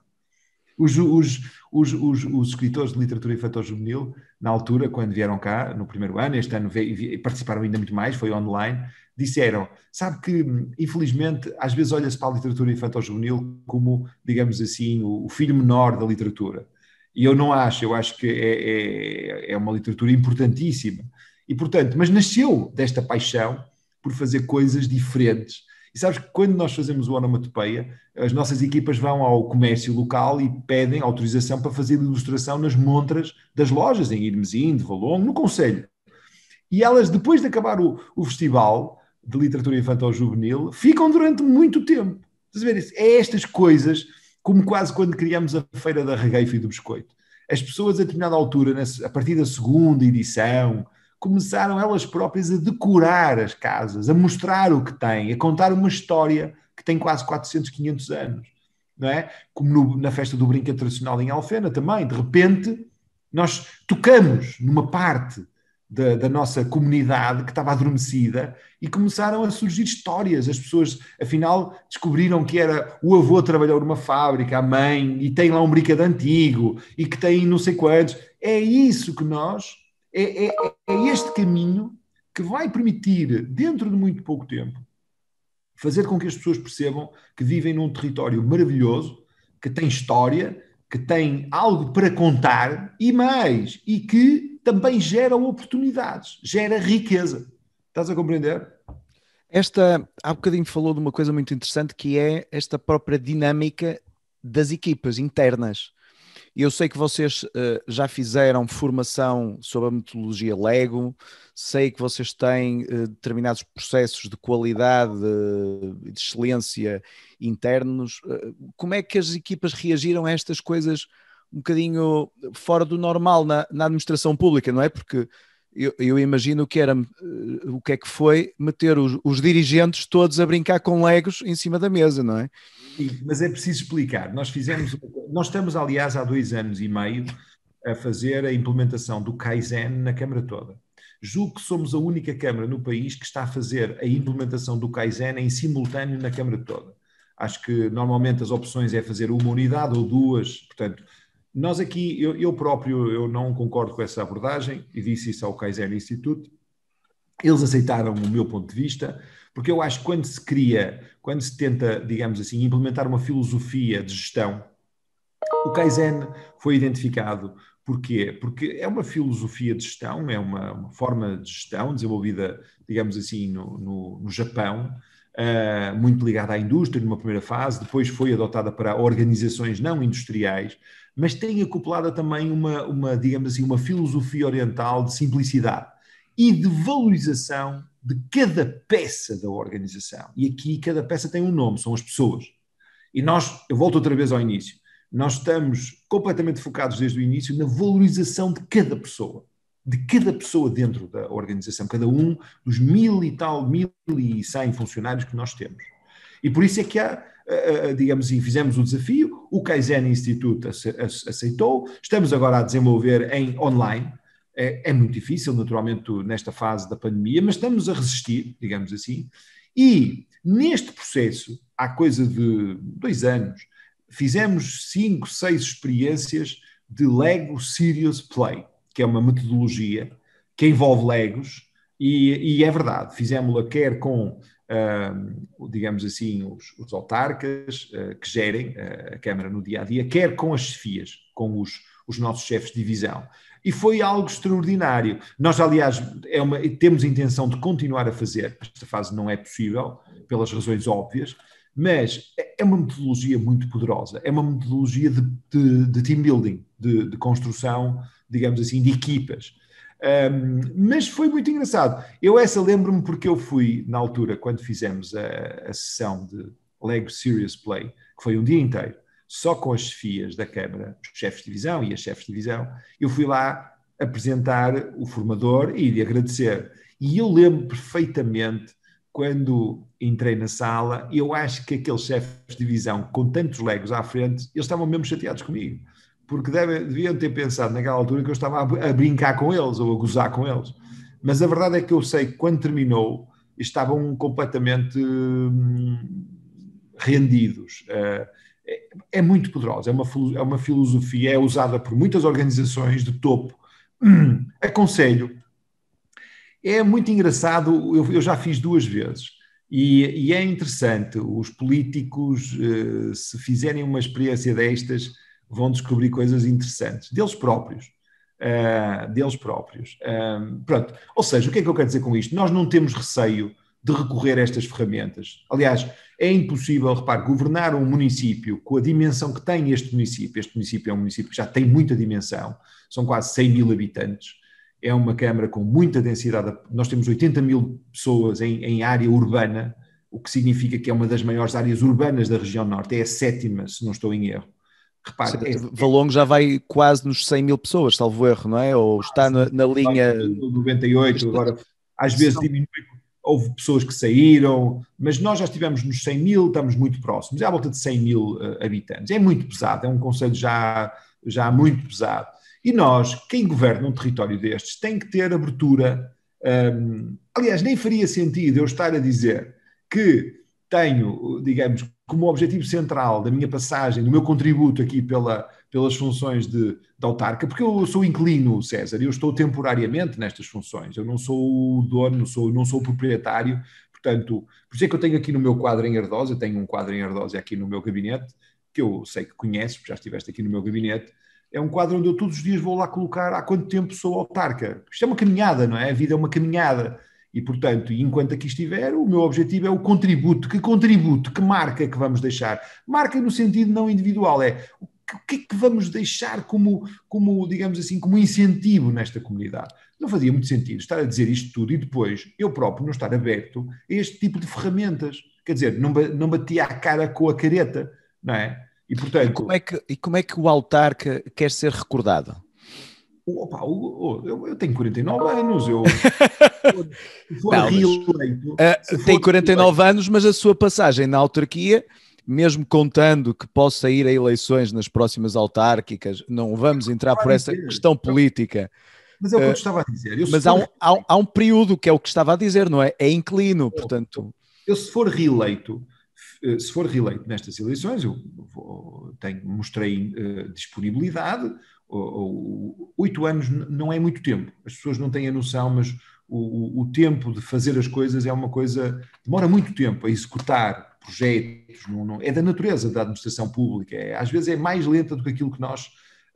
Speaker 2: Os, os, os, os escritores de literatura infantil juvenil, na altura, quando vieram cá, no primeiro ano, este ano veio, participaram ainda muito mais, foi online, disseram, sabe que infelizmente às vezes olha-se para a literatura infantil-juvenil como, digamos assim, o filho menor da literatura. E eu não acho, eu acho que é, é, é uma literatura importantíssima. E portanto, mas nasceu desta paixão por fazer coisas diferentes. E sabes que quando nós fazemos o Onomatopeia, as nossas equipas vão ao comércio local e pedem autorização para fazer ilustração nas montras das lojas, em Irmesim, de Valongo, no Conselho. E elas, depois de acabar o, o festival, de literatura infantil juvenil ficam durante muito tempo. Estás a ver isso? É estas coisas, como quase quando criamos a Feira da Regueifa e do Biscoito. As pessoas, a determinada altura, a partir da segunda edição, começaram elas próprias a decorar as casas, a mostrar o que têm, a contar uma história que tem quase 400, 500 anos. Não é? Como no, na festa do brinquedo tradicional em Alfena também, de repente, nós tocamos numa parte da, da, nossa comunidade que estava adormecida e começaram a surgir histórias. As pessoas, afinal, descobriram que era o avô trabalhou numa fábrica, a mãe, e tem lá um brinquedo antigo, e que tem não sei quantos. É isso que nós, é, é, é este caminho que vai permitir, dentro de muito pouco tempo, fazer com que as pessoas percebam que vivem num território maravilhoso, que tem história, que tem algo para contar e mais, e que também gera oportunidades, gera riqueza.
Speaker 1: Estás a compreender? Esta, há bocadinho falou de uma coisa muito interessante que é esta própria dinâmica das equipas internas. Eu sei que vocês uh, já fizeram formação sobre a metodologia Lego, sei que vocês têm uh, determinados processos de qualidade eh, e de excelência internos. como é que as equipas reagiram a estas coisas um bocadinho fora do normal na, na administração pública, não é? Porque eu, eu, imagino que era eh, o que é que foi meter os, os, dirigentes todos a brincar com legos em cima da mesa, não é?
Speaker 2: Sim, mas é preciso explicar. Nós fizemos, nós estamos, aliás, há dois anos e meio a fazer a implementação do Kaizen na Câmara toda. Julgo que somos a única Câmara no país que está a fazer a implementação do Kaizen em simultâneo na Câmara toda. Acho que normalmente as opções é fazer uma unidade ou duas, portanto, nós aqui, eu, eu, próprio, eu não concordo com essa abordagem e disse isso ao Kaiser Institute. Eles aceitaram o meu ponto de vista, porque eu acho que quando se cria, quando se tenta, digamos assim, implementar uma filosofia de gestão, o Kaizen foi identificado. Porquê? Porque é uma filosofia de gestão, é uma, uma forma de gestão desenvolvida, digamos assim, no, no, no Japão, uh, muito ligada à indústria numa primeira fase, depois foi adotada para organizações não industriais, mas tem acoplada também uma, uma, digamos assim, uma filosofia oriental de simplicidade e de valorização de cada peça da organização. E aqui cada peça tem um nome, são as pessoas. E nós, eu volto outra vez ao início, nós estamos completamente focados desde o início na valorização de cada pessoa, de cada pessoa dentro da organização, cada um dos mil e tal, mil e cem funcionários que nós temos. E por isso é que há, eh, eh, digamos assim, fizemos o desafio, o Kaizen Institute aceitou, estamos agora a desenvolver em online. É, é muito difícil, naturalmente, nesta fase da pandemia, mas estamos a resistir, digamos assim. E neste processo, há coisa de dois anos, fizemos cinco, seis experiências de Lego Serious Play, que é uma metodologia que envolve Legos, e, e é verdade, fizemos-la quer com digamos assim, os, os autarcas ah, que gerem ah, a Câmara no dia a dia, quer com as chefias, com os, os nossos chefes de divisão. E foi algo extraordinário. Nós, aliás, é uma, temos intenção de continuar a fazer, esta fase não é possível, pelas razões óbvias, mas é, é uma metodologia muito poderosa, é uma metodologia de, de, de team building, de, de, construção, digamos assim, de equipas. Um, mas foi muito engraçado. Eu essa lembro-me porque eu fui, na altura, quando fizemos a, a, sessão de Lego Serious Play, que foi um dia inteiro, só com as chefias da Câmara, os chefes de divisão e as chefes de divisão, eu fui lá apresentar o formador e lhe agradecer. E eu lembro perfeitamente quando entrei na sala, eu acho que aqueles chefes de divisão, com tantos legos à frente, eles estavam mesmo chateados comigo porque deve, deviam ter pensado naquela altura que eu estava a, a brincar com eles ou a gozar com eles. Mas a verdade é que eu sei que quando terminou estavam completamente hum, rendidos. Eh, é, é muito poderosa, é uma, é uma filosofia, é usada por muitas organizações de topo. Hum, aconselho. É muito engraçado, eu, eu já fiz duas vezes. E, e, é interessante, os políticos, eh, se fizerem uma experiência destas, vão descobrir coisas interessantes, deles próprios. Uh, deles próprios. Uh, pronto. Ou seja, o que é que eu quero dizer com isto? Nós não temos receio de recorrer a estas ferramentas. Aliás, é impossível, repare, governar um município com a dimensão que tem este município. Este município é um município que já tem muita dimensão, são quase 100 mil habitantes, é uma Câmara com muita densidade. Nós temos 80 mil pessoas em, em área urbana, o que significa que é uma das maiores áreas urbanas da região norte, é a sétima, se não estou em erro. Repare, é, Valongo já vai quase nos 100 mil pessoas,
Speaker 1: salvo erro, não é? Ou ah, está na, na linha. 98, agora às vezes diminui.
Speaker 2: Houve pessoas que saíram, mas nós já estivemos nos 100 mil, estamos muito próximos, é à volta de 100 mil uh, habitantes. É muito pesado, é um conselho já, já muito pesado. E nós, quem governa um território destes, tem que ter abertura. Um, ehm, aliás, nem faria sentido eu estar a dizer que tenho, digamos, como objetivo central da minha passagem, do meu contributo aqui pela, pelas funções de, de autarca, porque eu sou inclino, César, eu estou temporariamente nestas funções, eu não sou o dono, não sou, não sou o proprietário, portanto, por isso é que eu tenho aqui no meu quadro em Ardósia, tenho um quadro em Ardósia aqui no meu gabinete, que eu sei que conheces, porque já estiveste aqui no meu gabinete, é um quadro onde eu todos os dias vou lá colocar há quanto tempo sou autarca. Isto é uma caminhada, não é? A vida é uma caminhada e, portanto, enquanto aqui estiver, o meu objetivo é o contributo. Que contributo, que marca é que vamos deixar? Marca no sentido não individual, é o que é que vamos deixar como, como, digamos assim, como incentivo nesta comunidade? Não fazia muito sentido estar a dizer isto tudo e depois eu próprio não estar aberto a este tipo de ferramentas. Quer dizer, não, não batia a cara com a careta, não é? E, portanto, e como, é que, e como é que o autarca quer ser recordado? Opa, eu, eu tenho 49 anos, eu. For não, reeleito, uh,
Speaker 1: for tem 49 reeleito. anos, mas a sua passagem na autarquia, mesmo contando que possa ir a eleições nas próximas autárquicas, não vamos entrar por essa questão política. Mas é o que eu eh, estava
Speaker 2: a dizer. Eu, mas há um,
Speaker 1: há, há um, período que é o que estava a dizer, não é? É inclino, portanto.
Speaker 2: Eu, se for reeleito, eh, se for reeleito nestas eleições, eu tenho, mostrei uh, disponibilidade, oito anos não é muito tempo, as pessoas não têm a noção, mas o, o, tempo de fazer as coisas é uma coisa, demora muito tempo a executar projetos, não, não, é da natureza da administração pública, é, às vezes é mais lenta do que aquilo que nós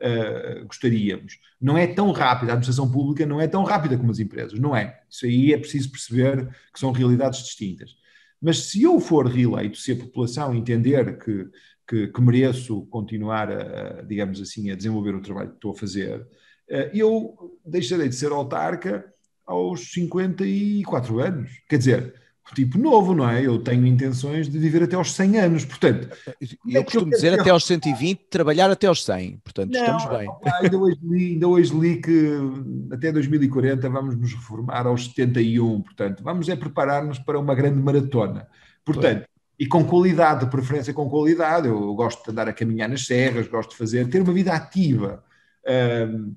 Speaker 2: uh, gostaríamos. Não é tão rápida, a administração pública não é tão rápida como as empresas, não é? Isso aí é preciso perceber que são realidades distintas. Mas se eu for reeleito, se a população entender que que, que mereço continuar, a, digamos assim, a desenvolver o trabalho que estou a fazer, eh, eu deixarei de ser autarca aos 54 anos. Quer dizer, tipo novo, não é? Eu tenho intenções de viver até aos 100 anos, portanto... Eu é costumo dizer até aos 120, trabalhar até aos 100, portanto não, estamos bem. Opa, ainda, hoje li, ainda hoje li que até 2040 vamos nos reformar aos 71, portanto vamos é preparar-nos para uma grande maratona. Portanto, e com qualidade, de preferência com qualidade. Eu gosto de andar a caminhar nas serras, gosto de fazer, ter uma vida ativa. Um,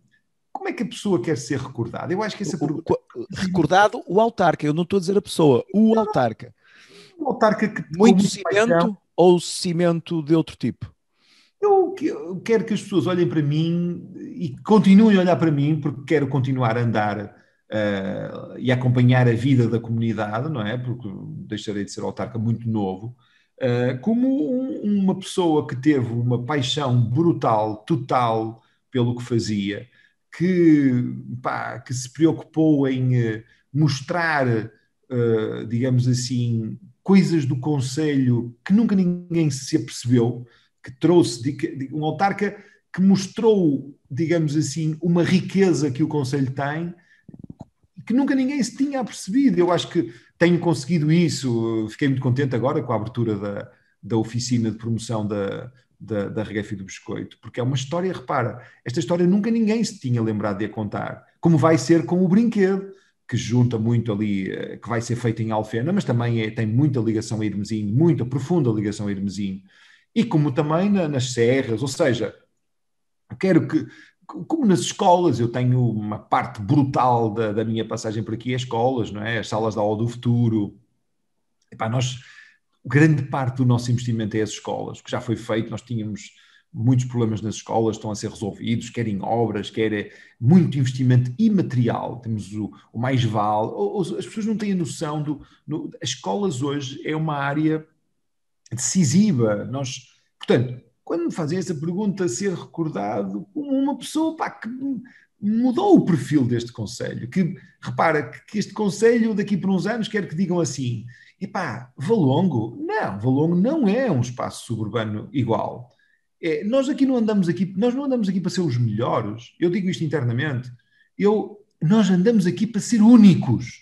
Speaker 2: como é que a pessoa quer ser recordada? Eu acho que essa o, pergunta... É recordado o autarca, eu não estou a
Speaker 1: dizer a pessoa, o não, autarca. O autarca que... Muito cimento paixão. ou cimento
Speaker 2: de outro tipo? Eu, eu quero que as pessoas olhem para mim e continuem a olhar para mim, porque quero continuar a andar uh, e acompanhar a vida da comunidade, não é? Porque deixarei de ser autarca muito novo, uh, como um, uma pessoa que teve uma paixão brutal, total pelo que fazia, que, pá, que se preocupou em eh, mostrar, uh, digamos assim, coisas do Conselho que nunca ninguém se apercebeu, que trouxe um autarca que mostrou, digamos assim, uma riqueza que o Conselho tem que nunca ninguém se tinha apercebido. Eu acho que tenho conseguido isso. Fiquei muito contente agora com a abertura da, da oficina de promoção da, da, da Reguefe do Biscoito, porque é uma história, repara, esta história nunca ninguém se tinha lembrado de a contar, como vai ser com o brinquedo, que junta muito ali, eh, que vai ser feito em Alfena, mas também é, tem muita ligação a Irmezinho, muita profunda ligação a Irmezinho, e como também na, nas serras, ou seja, quero que, como nas escolas, eu tenho uma parte brutal da, da minha passagem por aqui, as é escolas, não é? As salas da aula do futuro. Epá, nós, grande parte do nosso investimento é as escolas, que já foi feito, nós tínhamos muitos problemas nas escolas, estão a ser resolvidos, quer em obras, quer eh, muito investimento imaterial, temos o, o mais vale, as pessoas não têm a noção do... No, as escolas hoje é uma área decisiva, nós... Portanto, quando me fazem essa pergunta, ser recordado como uma pessoa pá, que mudou o perfil deste Conselho. Que, repara, que este Conselho daqui por uns anos quer que digam assim, epá, Valongo, não, Valongo não é um espaço suburbano igual. É, nós aqui não andamos aqui, nós não andamos aqui para ser os melhores, eu digo isto internamente, eu, nós andamos aqui para ser únicos,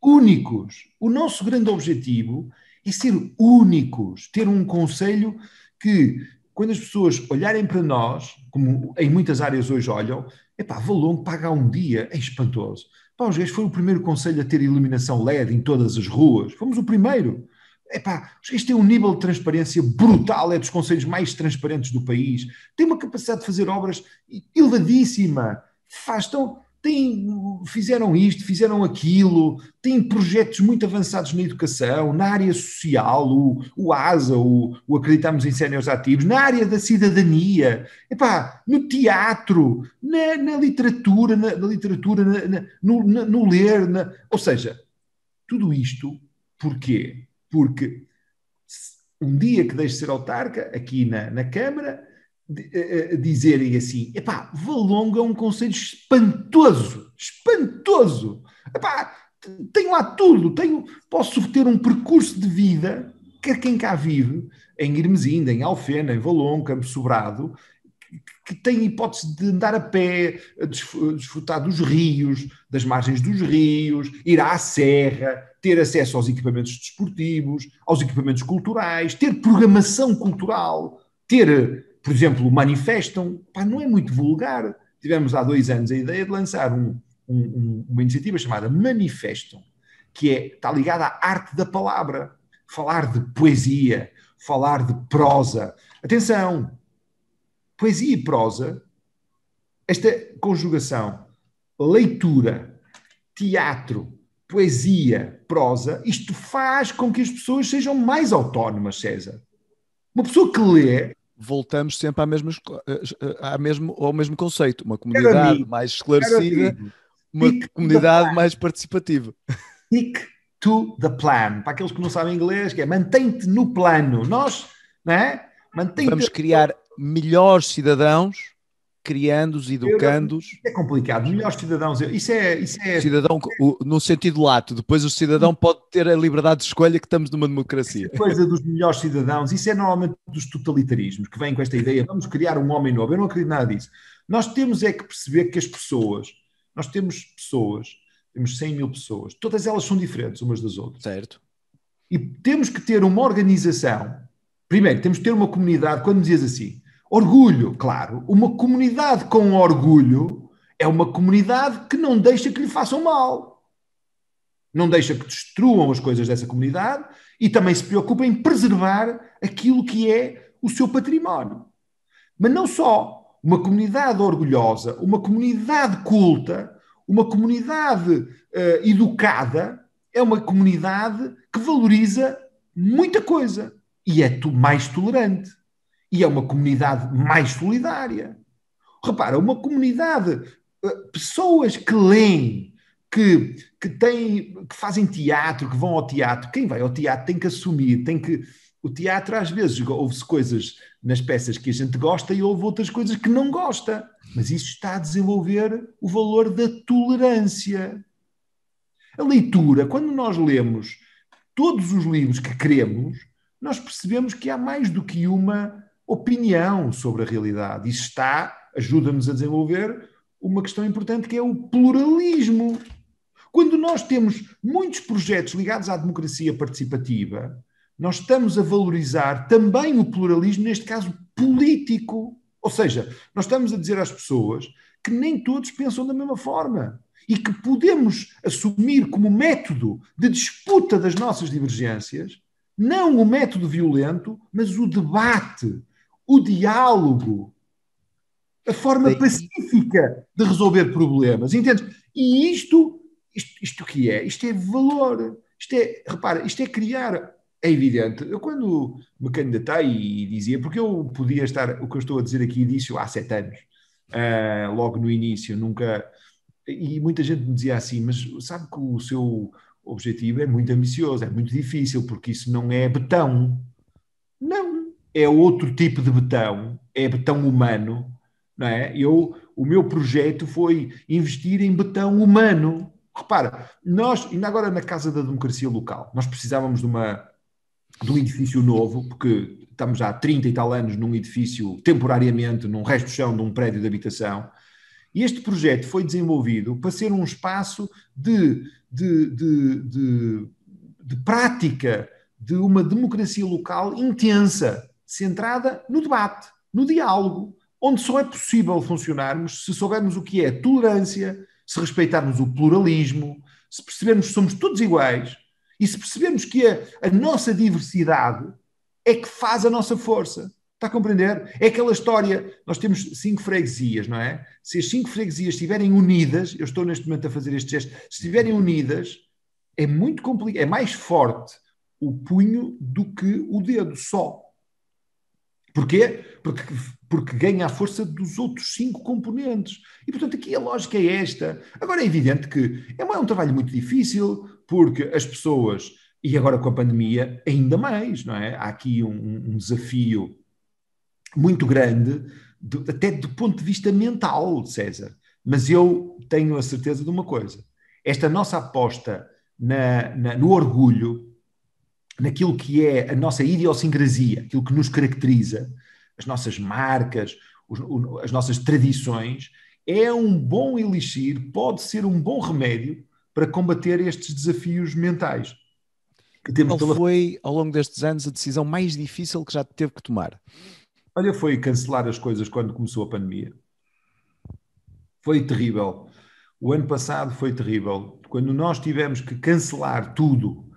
Speaker 2: únicos. O nosso grande objetivo é ser únicos, ter um conselho que quando as pessoas olharem para nós, como em muitas áreas hoje olham, é pá, longo, paga um dia, é espantoso. Pá, os gajos foram o primeiro conselho a ter iluminação LED em todas as ruas, fomos o primeiro. É pá, os gajos têm um nível de transparência brutal, é dos conselhos mais transparentes do país, tem uma capacidade de fazer obras elevadíssima, faz tão têm, fizeram isto, fizeram aquilo, têm projetos muito avançados na educação, na área social, o, o ASA, o, o Acreditamos em Séniores Ativos, na área da cidadania, epá, no teatro, na, na literatura, na, na literatura na, na, no, no, ler, ou seja, tudo isto, porquê? Porque um dia que deixo de ser autarca, aqui na, na Câmara, eh, eh, dizerem assim: epá, Valongo é um conselho espantoso, espantoso. Epá, tenho lá tudo, tenho, posso ter um percurso de vida, que quem cá vive, em Irmesinda, em Alfena, em Valongo, Campo Sobrado, que tem hipótese de andar a pé, a desfrutar dos rios, das margens dos rios, ir à serra, ter acesso aos equipamentos desportivos, aos equipamentos culturais, ter programação cultural, ter por exemplo, manifestam, pá, não é muito vulgar. Tivemos há dois anos a ideia de lançar um, um, uma iniciativa chamada Manifestam, que é, está ligada à arte da palavra. Falar de poesia, falar de prosa. Atenção! Poesia e prosa, esta conjugação, leitura, teatro, poesia, prosa, isto faz com que as pessoas sejam mais autónomas, César. Uma pessoa que
Speaker 1: lê voltamos sempre à mesma, eh, eh, à mesmo, ao mesmo conceito, uma comunidade amigo, mais esclarecida, uma comunidade mais participativa. Stick to the plan. Para aqueles que não sabem inglês, que é mantém-te no plano. Nós, não é? Mantém-te. Vamos criar melhores cidadãos criando-os, educando-os. É complicado, os melhores cidadãos. Isso é. Isso é... Cidadão, no sentido lato, depois o cidadão
Speaker 2: pode ter a liberdade de escolha que estamos numa democracia. Essa coisa dos melhores cidadãos, isso é normalmente dos totalitarismos que vêm com esta ideia, vamos criar um homem novo. Eu não acredito nada disso. Nós temos é que perceber que as pessoas, nós temos pessoas, temos 100 mil pessoas, todas elas são diferentes umas das outras. Certo. E temos que ter uma organização. Primeiro, temos que ter uma comunidade, quando dizias assim, Orgulho, claro. Uma comunidade com orgulho é uma comunidade que não deixa que lhe façam mal. Não deixa que destruam as coisas dessa comunidade e também se preocupa em preservar aquilo que é o seu património. Mas não só. Uma comunidade orgulhosa, uma comunidade culta, uma comunidade uh, educada é uma comunidade que valoriza muita coisa e é mais tolerante. E é uma comunidade mais solidária. Repara, uma comunidade, eh, pessoas que leem, que, que, têm, que fazem teatro, que vão ao teatro, quem vai ao teatro tem que assumir, tem que. O teatro, às vezes, ouve-se coisas nas peças que a gente gosta e ouve outras coisas que não gosta. Mas isso está a desenvolver o valor da tolerância. A leitura, quando nós lemos todos os livros que queremos, nós percebemos que há mais do que uma opinião sobre a realidade. Isso está, ajuda-nos a desenvolver uma questão importante que é o pluralismo. Quando nós temos muitos projetos ligados à democracia participativa, nós estamos a valorizar também o pluralismo, neste caso político. Ou seja, nós estamos a dizer às pessoas que nem todos pensam da mesma forma e que podemos assumir como método de disputa das nossas divergências, não o método violento, mas o debate, o diálogo, a forma pacífica de resolver problemas, entende? E isto, isto, isto que é? Isto é valor. Isto é, repara, isto é criar. É evidente. Eu quando me candidatei e dizia, porque eu podia estar, o que eu estou a dizer aqui, disse há sete anos, uh, logo no início, nunca. E muita gente me dizia assim, mas sabe que o seu objetivo é muito ambicioso, é muito difícil, porque isso não é betão. Não, é outro tipo de betão, é betão humano, não é? Eu, o meu projeto foi investir em betão humano. Repara, nós, ainda agora na Casa da Democracia Local, nós precisávamos de, uma, de um edifício novo, porque estamos há 30 e tal anos num edifício temporariamente, num resto de chão de um prédio de habitação, e este projeto foi desenvolvido para ser um espaço de, de, de, de, de prática de uma democracia local intensa centrada no debate, no diálogo, onde só é possível funcionarmos se soubermos o que é tolerância, se respeitarmos o pluralismo, se percebermos que somos todos iguais e se percebermos que a, a nossa diversidade é que faz a nossa força. Está a compreender? É aquela história, nós temos cinco freguesias, não é? Se as cinco freguesias estiverem unidas, eu estou neste momento a fazer este gesto, se estiverem unidas, é muito complicado, é mais forte o punho do que o dedo só. Porquê? Porque, porque ganha a força dos outros cinco componentes. E, portanto, aqui a lógica é esta. Agora, é evidente que é um é trabalho muito difícil, porque as pessoas, e agora com a pandemia, ainda mais, não é? Há aqui um, um desafio muito grande, até do ponto de vista mental, César. Mas eu tenho a certeza de uma coisa: esta nossa aposta na, na, no orgulho, naquilo que é a nossa idiosincrasia, aquilo que nos caracteriza, as nossas marcas, os, o, as nossas tradições, é um bom elixir, pode ser um bom remédio para combater estes desafios mentais. Que temos Qual foi, ao longo destes anos, a decisão mais difícil que já teve que tomar? Olha, foi cancelar as coisas quando começou a pandemia. Foi terrível. O ano passado foi terrível. Quando nós tivemos que cancelar tudo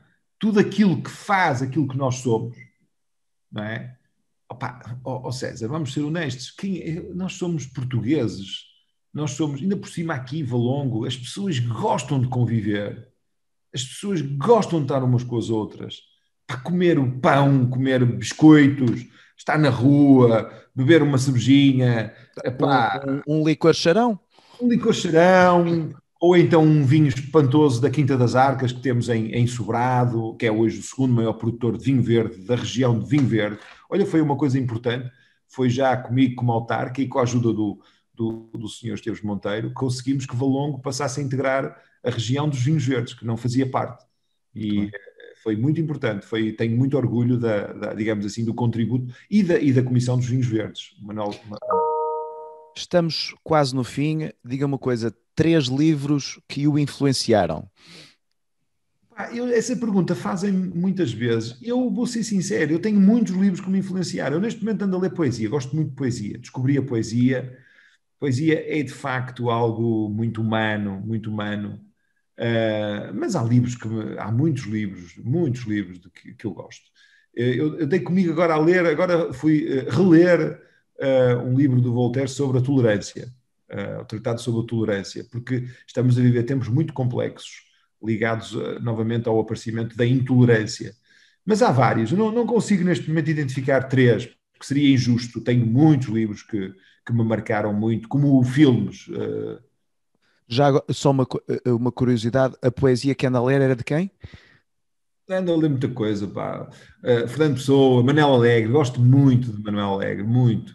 Speaker 2: tudo aquilo que faz aquilo que nós somos, não é? Opa, oh, oh César, vamos ser honestos, quem, é, nós somos portugueses, nós somos, ainda por cima aqui, Valongo, as pessoas gostam de conviver, as pessoas gostam de estar umas com as outras, para comer o pão, comer biscoitos, estar na rua, beber uma cervejinha, um, um, um licor charão. Um licor charão, ou então um vinho espantoso da Quinta das Arcas, que temos em, em Sobrado, que é hoje o segundo maior produtor de vinho verde da região de vinho verde. Olha, foi uma coisa importante, foi já comigo como autarca e com a ajuda do, do, do senhor Esteves Monteiro, conseguimos que Valongo passasse a integrar a região dos vinhos verdes, que não fazia parte. E eh, foi muito importante, foi, tenho muito orgulho, da, da digamos assim, do contributo e da, e da Comissão dos Vinhos Verdes. Manuel, Manuel. Estamos quase no fim. Diga uma
Speaker 1: coisa: três livros que o influenciaram.
Speaker 2: Eu, essa pergunta fazem muitas vezes. Eu vou ser sincero, eu tenho muitos livros que me influenciaram. Eu neste momento ando a ler poesia, gosto muito de poesia, descobri a poesia. Poesia é de facto algo muito humano, muito humano. Uh, mas há livros que há muitos livros, muitos livros que, que eu gosto. Eh, eu, eu dei comigo agora a ler, agora fui uh, reler uh, um livro do Voltaire sobre a tolerância, uh, o Tratado sobre a Tolerância, porque estamos a viver tempos muito complexos, ligados uh, novamente ao aparecimento da intolerância. Mas há vários, eu não, não consigo neste momento identificar três, que seria injusto. Tenho muitos livros que, que me marcaram muito, como filmes.
Speaker 1: Já só uma, uma curiosidade: a poesia que anda a ler era de quem?
Speaker 2: Anda a ler muita coisa, pá. Uh, Fernando Pessoa, Manuel Alegre, gosto muito de Manuel Alegre, muito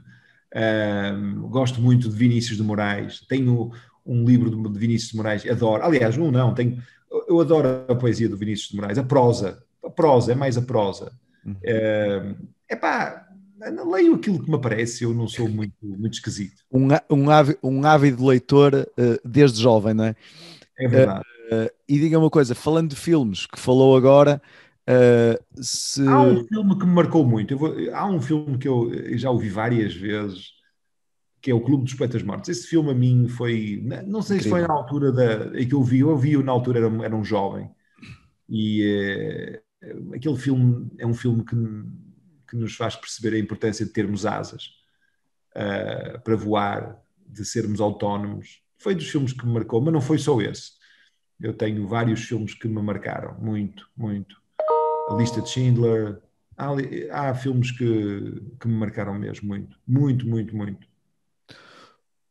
Speaker 2: gosto muito de Vinícius de Moraes, tenho um livro de Vinícius de Moraes, adoro. Aliás, um não, tenho, eu adoro a poesia do Vinícius de Moraes, a prosa, a prosa, é mais a prosa. É uhum. pá, leio aquilo que me aparece, eu não sou muito, muito esquisito. Um, um, ávido, um ávido leitor uh,
Speaker 1: desde jovem, não é? É verdade. Uh, e diga uma coisa, falando de filmes que falou
Speaker 2: agora, Uh, se... Há um filme que me marcou muito. Vou, há um filme que eu, já ouvi várias vezes, que é o Clube dos Poetas Mortos. Esse filme a mim foi, não sei Incrível. se foi na altura da é que eu vi, eu vi na altura era, era um jovem e eh, aquele filme é um filme que, que nos faz perceber a importância de termos asas uh, para voar, de sermos autónomos. Foi dos filmes que me marcou, mas não foi só esse. Eu tenho vários filmes que me marcaram muito, muito a lista de Schindler. Há, há filmes que, que me marcaram mesmo muito, muito, muito, muito.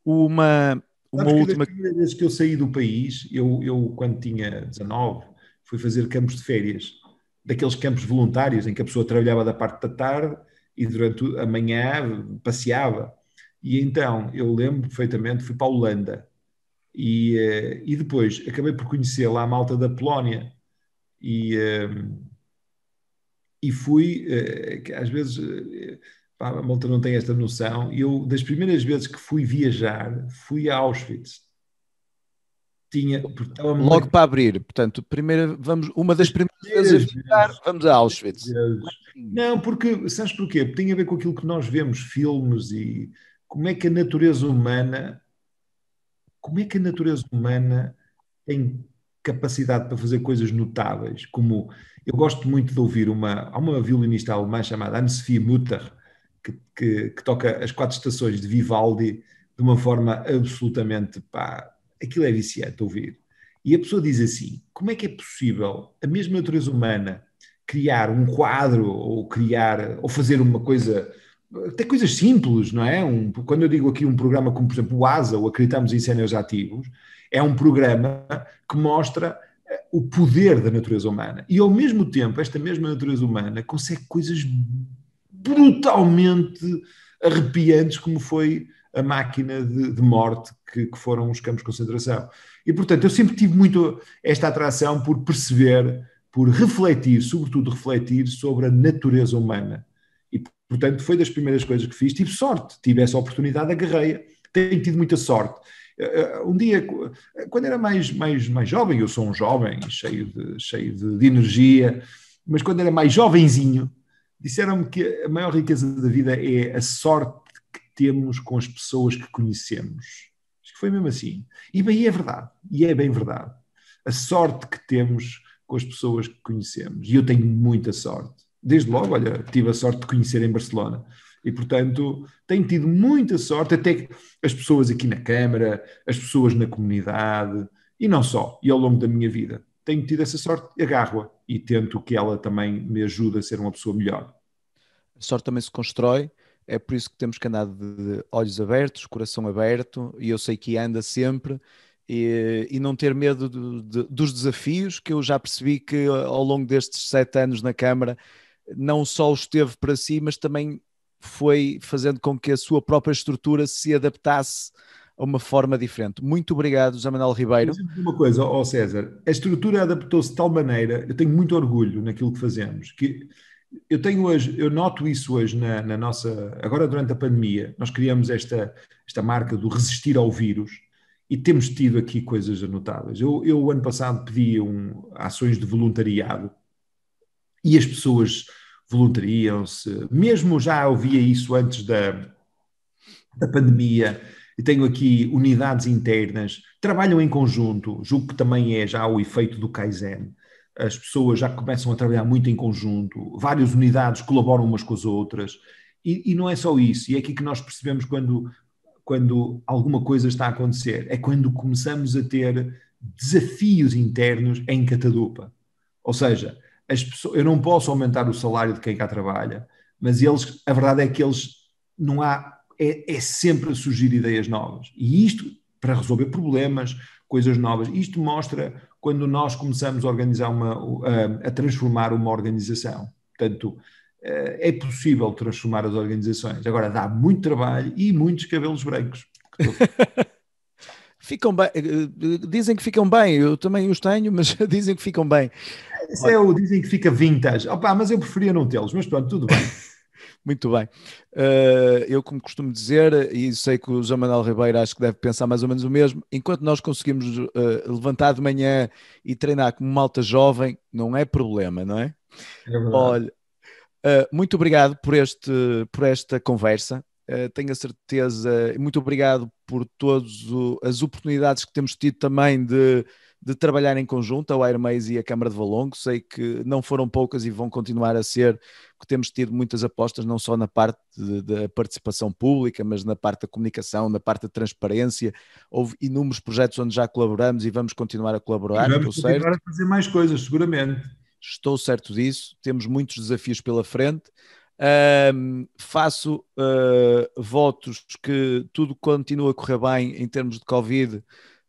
Speaker 2: Uma, uma última. desde que eu saí do país, eu, eu quando tinha 19, fui fazer campos de férias, daqueles campos voluntários em que a pessoa trabalhava da parte da tarde e durante a manhã passeava. E então eu lembro perfeitamente, fui para a Holanda e, eh, e depois acabei por conhecer lá a malta da Polónia e, ehm, e fui, eh, às vezes eh, pá, a malta não tem esta noção, eu das primeiras vezes que fui viajar, fui a Auschwitz. Tinha, Logo para abrir, portanto, primeira, vamos, uma das primeiras vezes a viajar, vamos a Auschwitz. Deus. Não, porque, sabes porquê? Tem a ver com aquilo que nós vemos, filmes e como é que a natureza humana, como é que a natureza humana tem capacidade para fazer coisas notáveis, como eu gosto muito de ouvir uma, há uma violinista alemã chamada Anne-Sophie Mutter, que, que, que, toca as quatro estações de Vivaldi de uma forma absolutamente, pá, aquilo é viciante ouvir. E a pessoa diz assim, como é que é possível a mesma natureza humana criar um quadro ou criar, ou fazer uma coisa até coisas simples, não é? Um, quando eu digo aqui um programa como, por exemplo, o ASA, ou Acreditamos em Cénios Ativos, é um programa que mostra o poder da natureza humana. E ao mesmo tempo, esta mesma natureza humana consegue coisas brutalmente arrepiantes, como foi a máquina de, de morte que, que, foram os campos de concentração. E portanto, eu sempre tive muito esta atração por perceber, por refletir, sobretudo refletir sobre a natureza humana. E portanto, foi das primeiras coisas que fiz. Tive sorte, tive essa oportunidade, agarrei-a. Tenho tido muita sorte. Eh, eh, um dia, quando era mais, mais, mais jovem, eu sou um jovem cheio de, cheio de, de energia, mas quando era mais jovenzinho, disseram-me que a maior riqueza da vida é a sorte que temos com as pessoas que conhecemos. Acho que foi mesmo assim. E bem, é verdade, e é bem verdade. A sorte que temos com as pessoas que conhecemos. E eu tenho muita sorte. Desde logo, olha, tive a sorte de conhecer em Barcelona e, portanto, tenho tido muita sorte, até que as pessoas aqui na Câmara, as pessoas na comunidade, e não só, e ao longo da minha vida, tenho tido essa sorte, agarro-a e tento que ela também me ajude a ser uma pessoa melhor. A sorte também se constrói, é
Speaker 1: por isso que temos que andar de olhos abertos, coração aberto, e eu sei que anda sempre, e, e não ter medo de, dos desafios, que eu já percebi que eh, ao longo destes sete anos na Câmara, não só os teve para si, mas também foi fazendo com que a sua própria estrutura se adaptasse a uma forma diferente. Muito obrigado,
Speaker 2: José Manuel Ribeiro. Uma coisa, ó César, a estrutura adaptou-se de tal maneira, eu tenho muito orgulho naquilo que fazemos, que eu tenho hoje, eu noto isso hoje na, na nossa, agora durante a pandemia, nós criamos esta, esta marca do resistir ao vírus e temos tido aqui coisas anotáveis. Eu, eu ano passado pedi um, ações de voluntariado e as pessoas voluntariam-se. Mesmo já ouvia isso antes da, da pandemia. E tenho aqui unidades internas, trabalham em conjunto, julgo que também é já o efeito do Kaizen. As pessoas já começam a trabalhar muito em conjunto, várias unidades colaboram umas com as outras, e, e não é só isso, e é aqui que nós percebemos quando, quando alguma coisa está a acontecer, é quando começamos a ter desafios internos em Catadupa. Ou seja, pessoas, eu não posso aumentar o salário de quem cá trabalha, mas eles, a verdade é que eles não há, é, é sempre a surgir ideias novas. E isto para resolver problemas, coisas novas. Isto mostra quando nós começamos a organizar uma, a, a transformar uma organização. Portanto, eh, é possível transformar as organizações. Agora, dá muito trabalho e muitos cabelos brancos. Ficam bem,
Speaker 1: eh, eh, dizem que ficam bem, eu também os tenho, mas dizem que ficam bem. é o dizem que fica vintage. Opa, mas eu preferia não tê-los, mas pronto, tudo bem. Muito bem. Uh, eu, como costumo dizer, e sei que o João Manuel Ribeiro acho que deve pensar mais ou menos o mesmo, enquanto nós conseguimos uh, levantar de manhã e treinar como malta jovem, não é problema, não é? é verdade. Olha, uh, muito obrigado por, este, por esta conversa. tenho a certeza, muito obrigado por todas as oportunidades que temos tido também de, de trabalhar em conjunto, a Airmaze e a Câmara de Valongo. Sei que não foram poucas e vão continuar a ser, que temos tido muitas apostas, não só na parte da participação pública, mas na parte da comunicação, na parte da transparência. Houve inúmeros projetos onde já colaboramos e vamos continuar a colaborar. E vamos continuar certo.
Speaker 2: a fazer mais coisas, seguramente. Estou
Speaker 1: certo disso. Temos muitos desafios pela frente, um, faço uh, votos que tudo continue a correr bem em termos de Covid,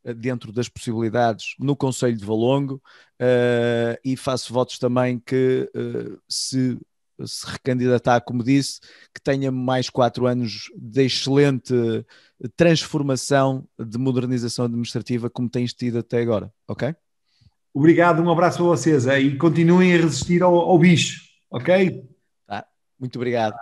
Speaker 1: ah, dentro das possibilidades, no Conselho de Valongo, uh, e faço votos também que, uh, se, se recandidatar, como disse, que tenha mais quatro anos de excelente transformação de modernização administrativa, como tens tido até agora, ok? Obrigado, um abraço a vocês e continuem a resistir ao, ao bicho, ok? Muito obrigado.